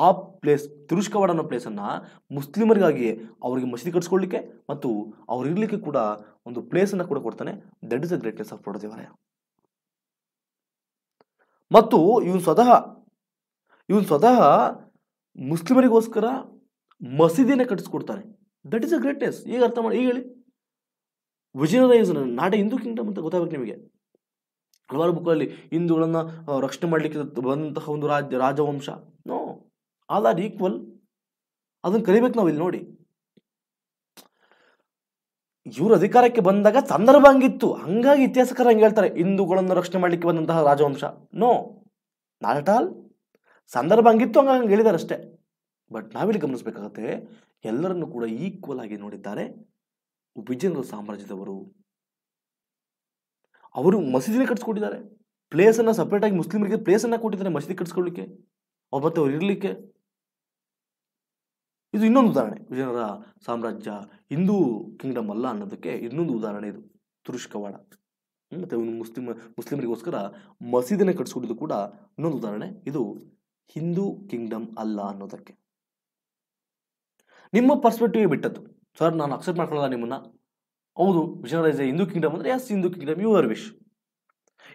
ಆ ಪ್ಲೇಸ್ ತಿರುಷ್ಕವಾಡ ಅನ್ನೋ ಪ್ಲೇಸನ್ನು ಮುಸ್ಲಿಮರಿಗಾಗಿ ಅವರಿಗೆ ಮಸೀದಿ ಕಟ್ಸ್ಕೊಳ್ಳಿಕ್ಕೆ ಮತ್ತು ಅವರಿರಲಿಕ್ಕೆ ಕೂಡ ಒಂದು ಪ್ಲೇಸನ್ನು ಕೂಡ ಕೊಡ್ತಾನೆ that is a greatness of Praudhadevaraya ಮತ್ತು ಇವನು ಸ್ವತಃ ಇವನು ಸ್ವತಃ ಮುಸ್ಲಿಮರಿಗೋಸ್ಕರ ಮಸೀದಿಯನ್ನು ಕಟ್ಟಿಸ್ಕೊಡ್ತಾನೆ ದಟ್ ಈಸ್ ಅ ಗ್ರೇಟ್ನೆಸ್ ಈಗ ಅರ್ಥ ಮಾಡಿ ಈಗ ಹೇಳಿ ವಿಜಯನರೈಸ್ ನಾಡ ಹಿಂದೂ ಕಿಂಗ್ಡಮ್ ಅಂತ ಗೊತ್ತಾಗಬೇಕು ನಿಮಗೆ ಹಲವಾರು ಬುಕ್ಗಳಲ್ಲಿ ಹಿಂದೂಗಳನ್ನು ರಕ್ಷಣೆ ಮಾಡಲಿಕ್ಕೆ ಬಂದಂತಹ ಒಂದು ರಾಜ್ಯ ರಾಜವಂಶ ನೋ ಆಲ್ ಆರ್ ಈಕ್ವಲ್ ಅದನ್ನು ಕರಿಬೇಕು ನಾವು ಇಲ್ಲಿ ನೋಡಿ ಇವರು ಅಧಿಕಾರಕ್ಕೆ ಬಂದಾಗ ಸಂದರ್ಭ ಹಂಗಿತ್ತು ಹಂಗಾಗಿ ಇತಿಹಾಸಕಾರ ಹಂಗೆ ಹೇಳ್ತಾರೆ ಹಿಂದೂಗಳನ್ನು ರಕ್ಷಣೆ ಮಾಡಲಿಕ್ಕೆ ಬಂದಂತಹ ರಾಜವಂಶ ನೋ ನಾಟ್ ಆಲ್ ಸಂದರ್ಭ ಹಂಗಿತ್ತು ಹಂಗೆ ಹೇಳಿದಾರಷ್ಟೇ ಬಟ್ ನಾವಿಲ್ಲಿ ಗಮನಿಸಬೇಕಾಗತ್ತೆ ಎಲ್ಲರನ್ನು ಕೂಡ ಈಕ್ವಲ್ ಆಗಿ ನೋಡಿದ್ದಾರೆ ವಿಜಯನಗರ ಸಾಮ್ರಾಜ್ಯದವರು ಅವರು ಮಸೀದಿನ ಕಟ್ಸ್ಕೊಟ್ಟಿದ್ದಾರೆ ಪ್ಲೇಸನ್ನು ಆಗಿ ಮುಸ್ಲಿಮರಿಗೆ ಪ್ಲೇಸನ್ನು ಕೊಟ್ಟಿದ್ದಾರೆ ಮಸೀದಿ ಕಟ್ಸ್ಕೊಳ್ಳಿಕ್ಕೆ ಅವ್ರು ಮತ್ತೆ ಅವ್ರು ಇರಲಿಕ್ಕೆ ಇದು ಇನ್ನೊಂದು ಉದಾಹರಣೆ ವಿಜಯನಗರ ಸಾಮ್ರಾಜ್ಯ ಹಿಂದೂ ಕಿಂಗ್ಡಮ್ ಅಲ್ಲ ಅನ್ನೋದಕ್ಕೆ ಇನ್ನೊಂದು ಉದಾಹರಣೆ ಇದು ತುರುಷ್ಕವಾಡ ಮತ್ತೆ ಮುಸ್ಲಿಮ್ ಮುಸ್ಲಿಮರಿಗೋಸ್ಕರ ಮಸೀದಿನ ಕಟ್ಸ್ಕೊಂಡಿದ್ದು ಕೂಡ ಇನ್ನೊಂದು ಉದಾಹರಣೆ ಇದು ಹಿಂದೂ ಕಿಂಗ್ಡಮ್ ಅಲ್ಲ ಅನ್ನೋದಕ್ಕೆ ನಿಮ್ಮ ಪರ್ಸ್ಪೆಕ್ಟಿವ್ ಬಿಟ್ಟದ್ದು ಸರ್ ನಾನು ಅಕ್ಸೆಪ್ಟ್ ಮಾಡ್ಕೊಳ್ಳಲ್ಲ ನಿಮ್ಮನ್ನ ಹೌದು ವಿಷನಲೈಸ್ ಹಿಂದೂ ಕಿಂಗ್ಡಮ್ ಅಂದರೆ yes Hindu kingdom your wish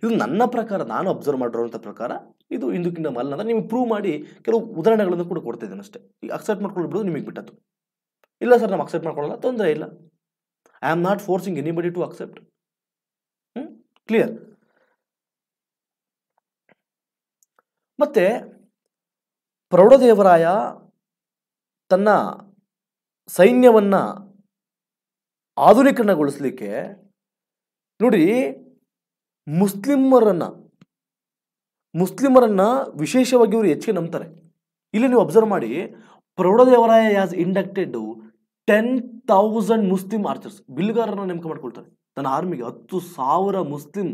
ಇದು ನನ್ನ ಪ್ರಕಾರ ನಾನು ಅಬ್ಸರ್ವ್ ಮಾಡಿರೋಂಥ ಪ್ರಕಾರ ಇದು ಹಿಂದೂ ಕಿಂಗ್ಡಮ್ ಅಲ್ಲ ಅಂದರೆ ನಿಮಗೆ ಪ್ರೂವ್ ಮಾಡಿ ಕೆಲವು ಉದಾಹರಣೆಗಳನ್ನು ಕೂಡ ಕೊಡ್ತಿದ್ದೇನೆ ಅಷ್ಟೇ ಈಗ ಅಕ್ಸೆಪ್ಟ್ ಮಾಡ್ಕೊಳ್ಬಿಡೋದು ನಿಮಗೆ ಬಿಟ್ಟದ್ದು ಇಲ್ಲ ಸರ್ ನಾವು ಅಕ್ಸೆಪ್ಟ್ ಮಾಡ್ಕೊಳ್ಳಲ್ಲ ತೊಂದರೆ ಇಲ್ಲ I am not forcing anybody to accept clear ಮತ್ತೆ ಪ್ರೌಢದೇವರಾಯ ತನ್ನ ಸೈನ್ಯವನ್ನು ಆಧುನೀಕರಣಗೊಳಿಸಲಿಕ್ಕೆ ನೋಡಿ ಮುಸ್ಲಿಮರನ್ನು ಮುಸ್ಲಿಮರನ್ನು ವಿಶೇಷವಾಗಿ ಇವರು ಹೆಚ್ಚಿಗೆ ನಂಬ್ತಾರೆ ಇಲ್ಲಿ ನೀವು ಅಬ್ಸರ್ವ್ ಮಾಡಿ Praudhadevaraya has inducted ten thousand Muslim archers ಬಿಲ್ಲುಗಾರರನ್ನ ನೇಮಕ ಮಾಡ್ಕೊಳ್ತಾರೆ ತನ್ನ ಆರ್ಮಿಗೆ ಹತ್ತು ಸಾವಿರ ಮುಸ್ಲಿಂ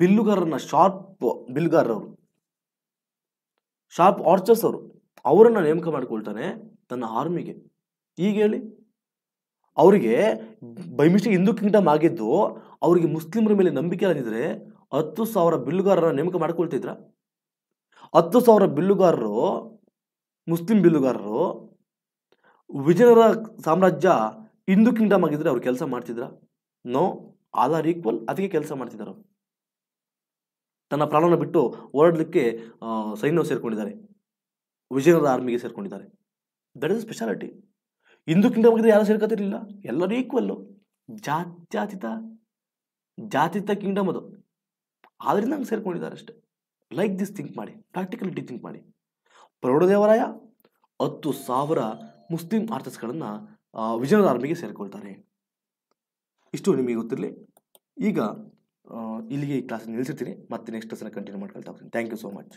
ಬಿಲ್ಲುಗಾರರನ್ನ ಶಾರ್ಪ್ ಬಿಲ್ಲುಗಾರರವರು ಶಾರ್ಪ್ ಆರ್ಚರ್ಸ್ ಅವರು ಅವರನ್ನು ನೇಮಕ ಮಾಡಿಕೊಳ್ತಾನೆ ತನ್ನ ಆರ್ಮಿಗೆ ಈಗ ಹೇಳಿ ಅವರಿಗೆ ಬೈ ಮಿಸ್ಟೇಕ್ ಹಿಂದೂ ಕಿಂಗ್ಡಮ್ ಆಗಿದ್ದು ಅವರಿಗೆ ಮುಸ್ಲಿಮರ ಮೇಲೆ ನಂಬಿಕೆ ಅಲ್ಲದಿದ್ರೆ ಹತ್ತು ಸಾವಿರ ಬಿಲ್ಲುಗಾರರ ನೇಮಕ ಮಾಡ್ಕೊಳ್ತಿದ್ರ ಹತ್ತು ಸಾವಿರ ಬಿಲ್ಲುಗಾರರು ಮುಸ್ಲಿಂ ಬಿಲ್ಲುಗಾರರು ವಿಜಯನಗರ ಸಾಮ್ರಾಜ್ಯ ಹಿಂದೂ ಕಿಂಗ್ಡಮ್ ಆಗಿದ್ರೆ ಅವ್ರು ಕೆಲಸ ಮಾಡ್ತಿದ್ರ ನೋ ಆರ್ ಈಕ್ವಲ್ ಅದಕ್ಕೆ ಕೆಲಸ ಮಾಡ್ತಿದ್ದಾರೆ ತನ್ನ ಪ್ರಾಣನ ಬಿಟ್ಟು ಓಡಾಡಲಿಕ್ಕೆ ಸೈನ್ಯವು ಸೇರ್ಕೊಂಡಿದ್ದಾರೆ ವಿಜಯನಗರ ಆರ್ಮಿಗೆ ಸೇರ್ಕೊಂಡಿದ್ದಾರೆ that is speciality Hindu kingdom ಆಗಿದ್ರೆ ಯಾರು ಸೇರ್ಕೋತಿರ್ಲಿಲ್ಲ ಎಲ್ಲರೂ ಈಕ್ವಲ್ಲು ಜಾತ್ಯಾತೀತ ಜಾತೀತ ಕಿಂಗ್ಡಮ್ ಅದು ಆದ್ದರಿಂದ ಹಂಗೆ ಸೇರ್ಕೊಂಡಿದ್ದಾರೆ ಅಷ್ಟೇ ಲೈಕ್ ದಿಸ್ ಥಿಂಕ್ ಮಾಡಿ ಪ್ರಾಕ್ಟಿಕಲಿಟಿ ಥಿಂಕ್ ಮಾಡಿ ಪ್ರೌಢದೇವರಾಯ ಹತ್ತು ಸಾವಿರ ಮುಸ್ಲಿಂ ಆರ್ಟಿಸ್ಟ್ಗಳನ್ನು ವಿಜಯನಗರ ಆರ್ಮಿಗೆ ಸೇರಿಕೊಳ್ತಾರೆ ಇಷ್ಟು ನಿಮಗೆ ಗೊತ್ತಿರಲಿ ಈಗ ಇಲ್ಲಿಗೆ ಈ ಕ್ಲಾಸ್ ನಿಲ್ಲಿಸಿರ್ತೀನಿ ಮತ್ತೆ ನೆಕ್ಸ್ಟ್ ಕ್ಲಾಸನ್ನು ಕಂಟಿನ್ಯೂ ಮಾಡ್ಕೊಳ್ತಾ ಹೋಗ್ತೀನಿ ಥ್ಯಾಂಕ್ ಯು ಸೋ ಮಚ್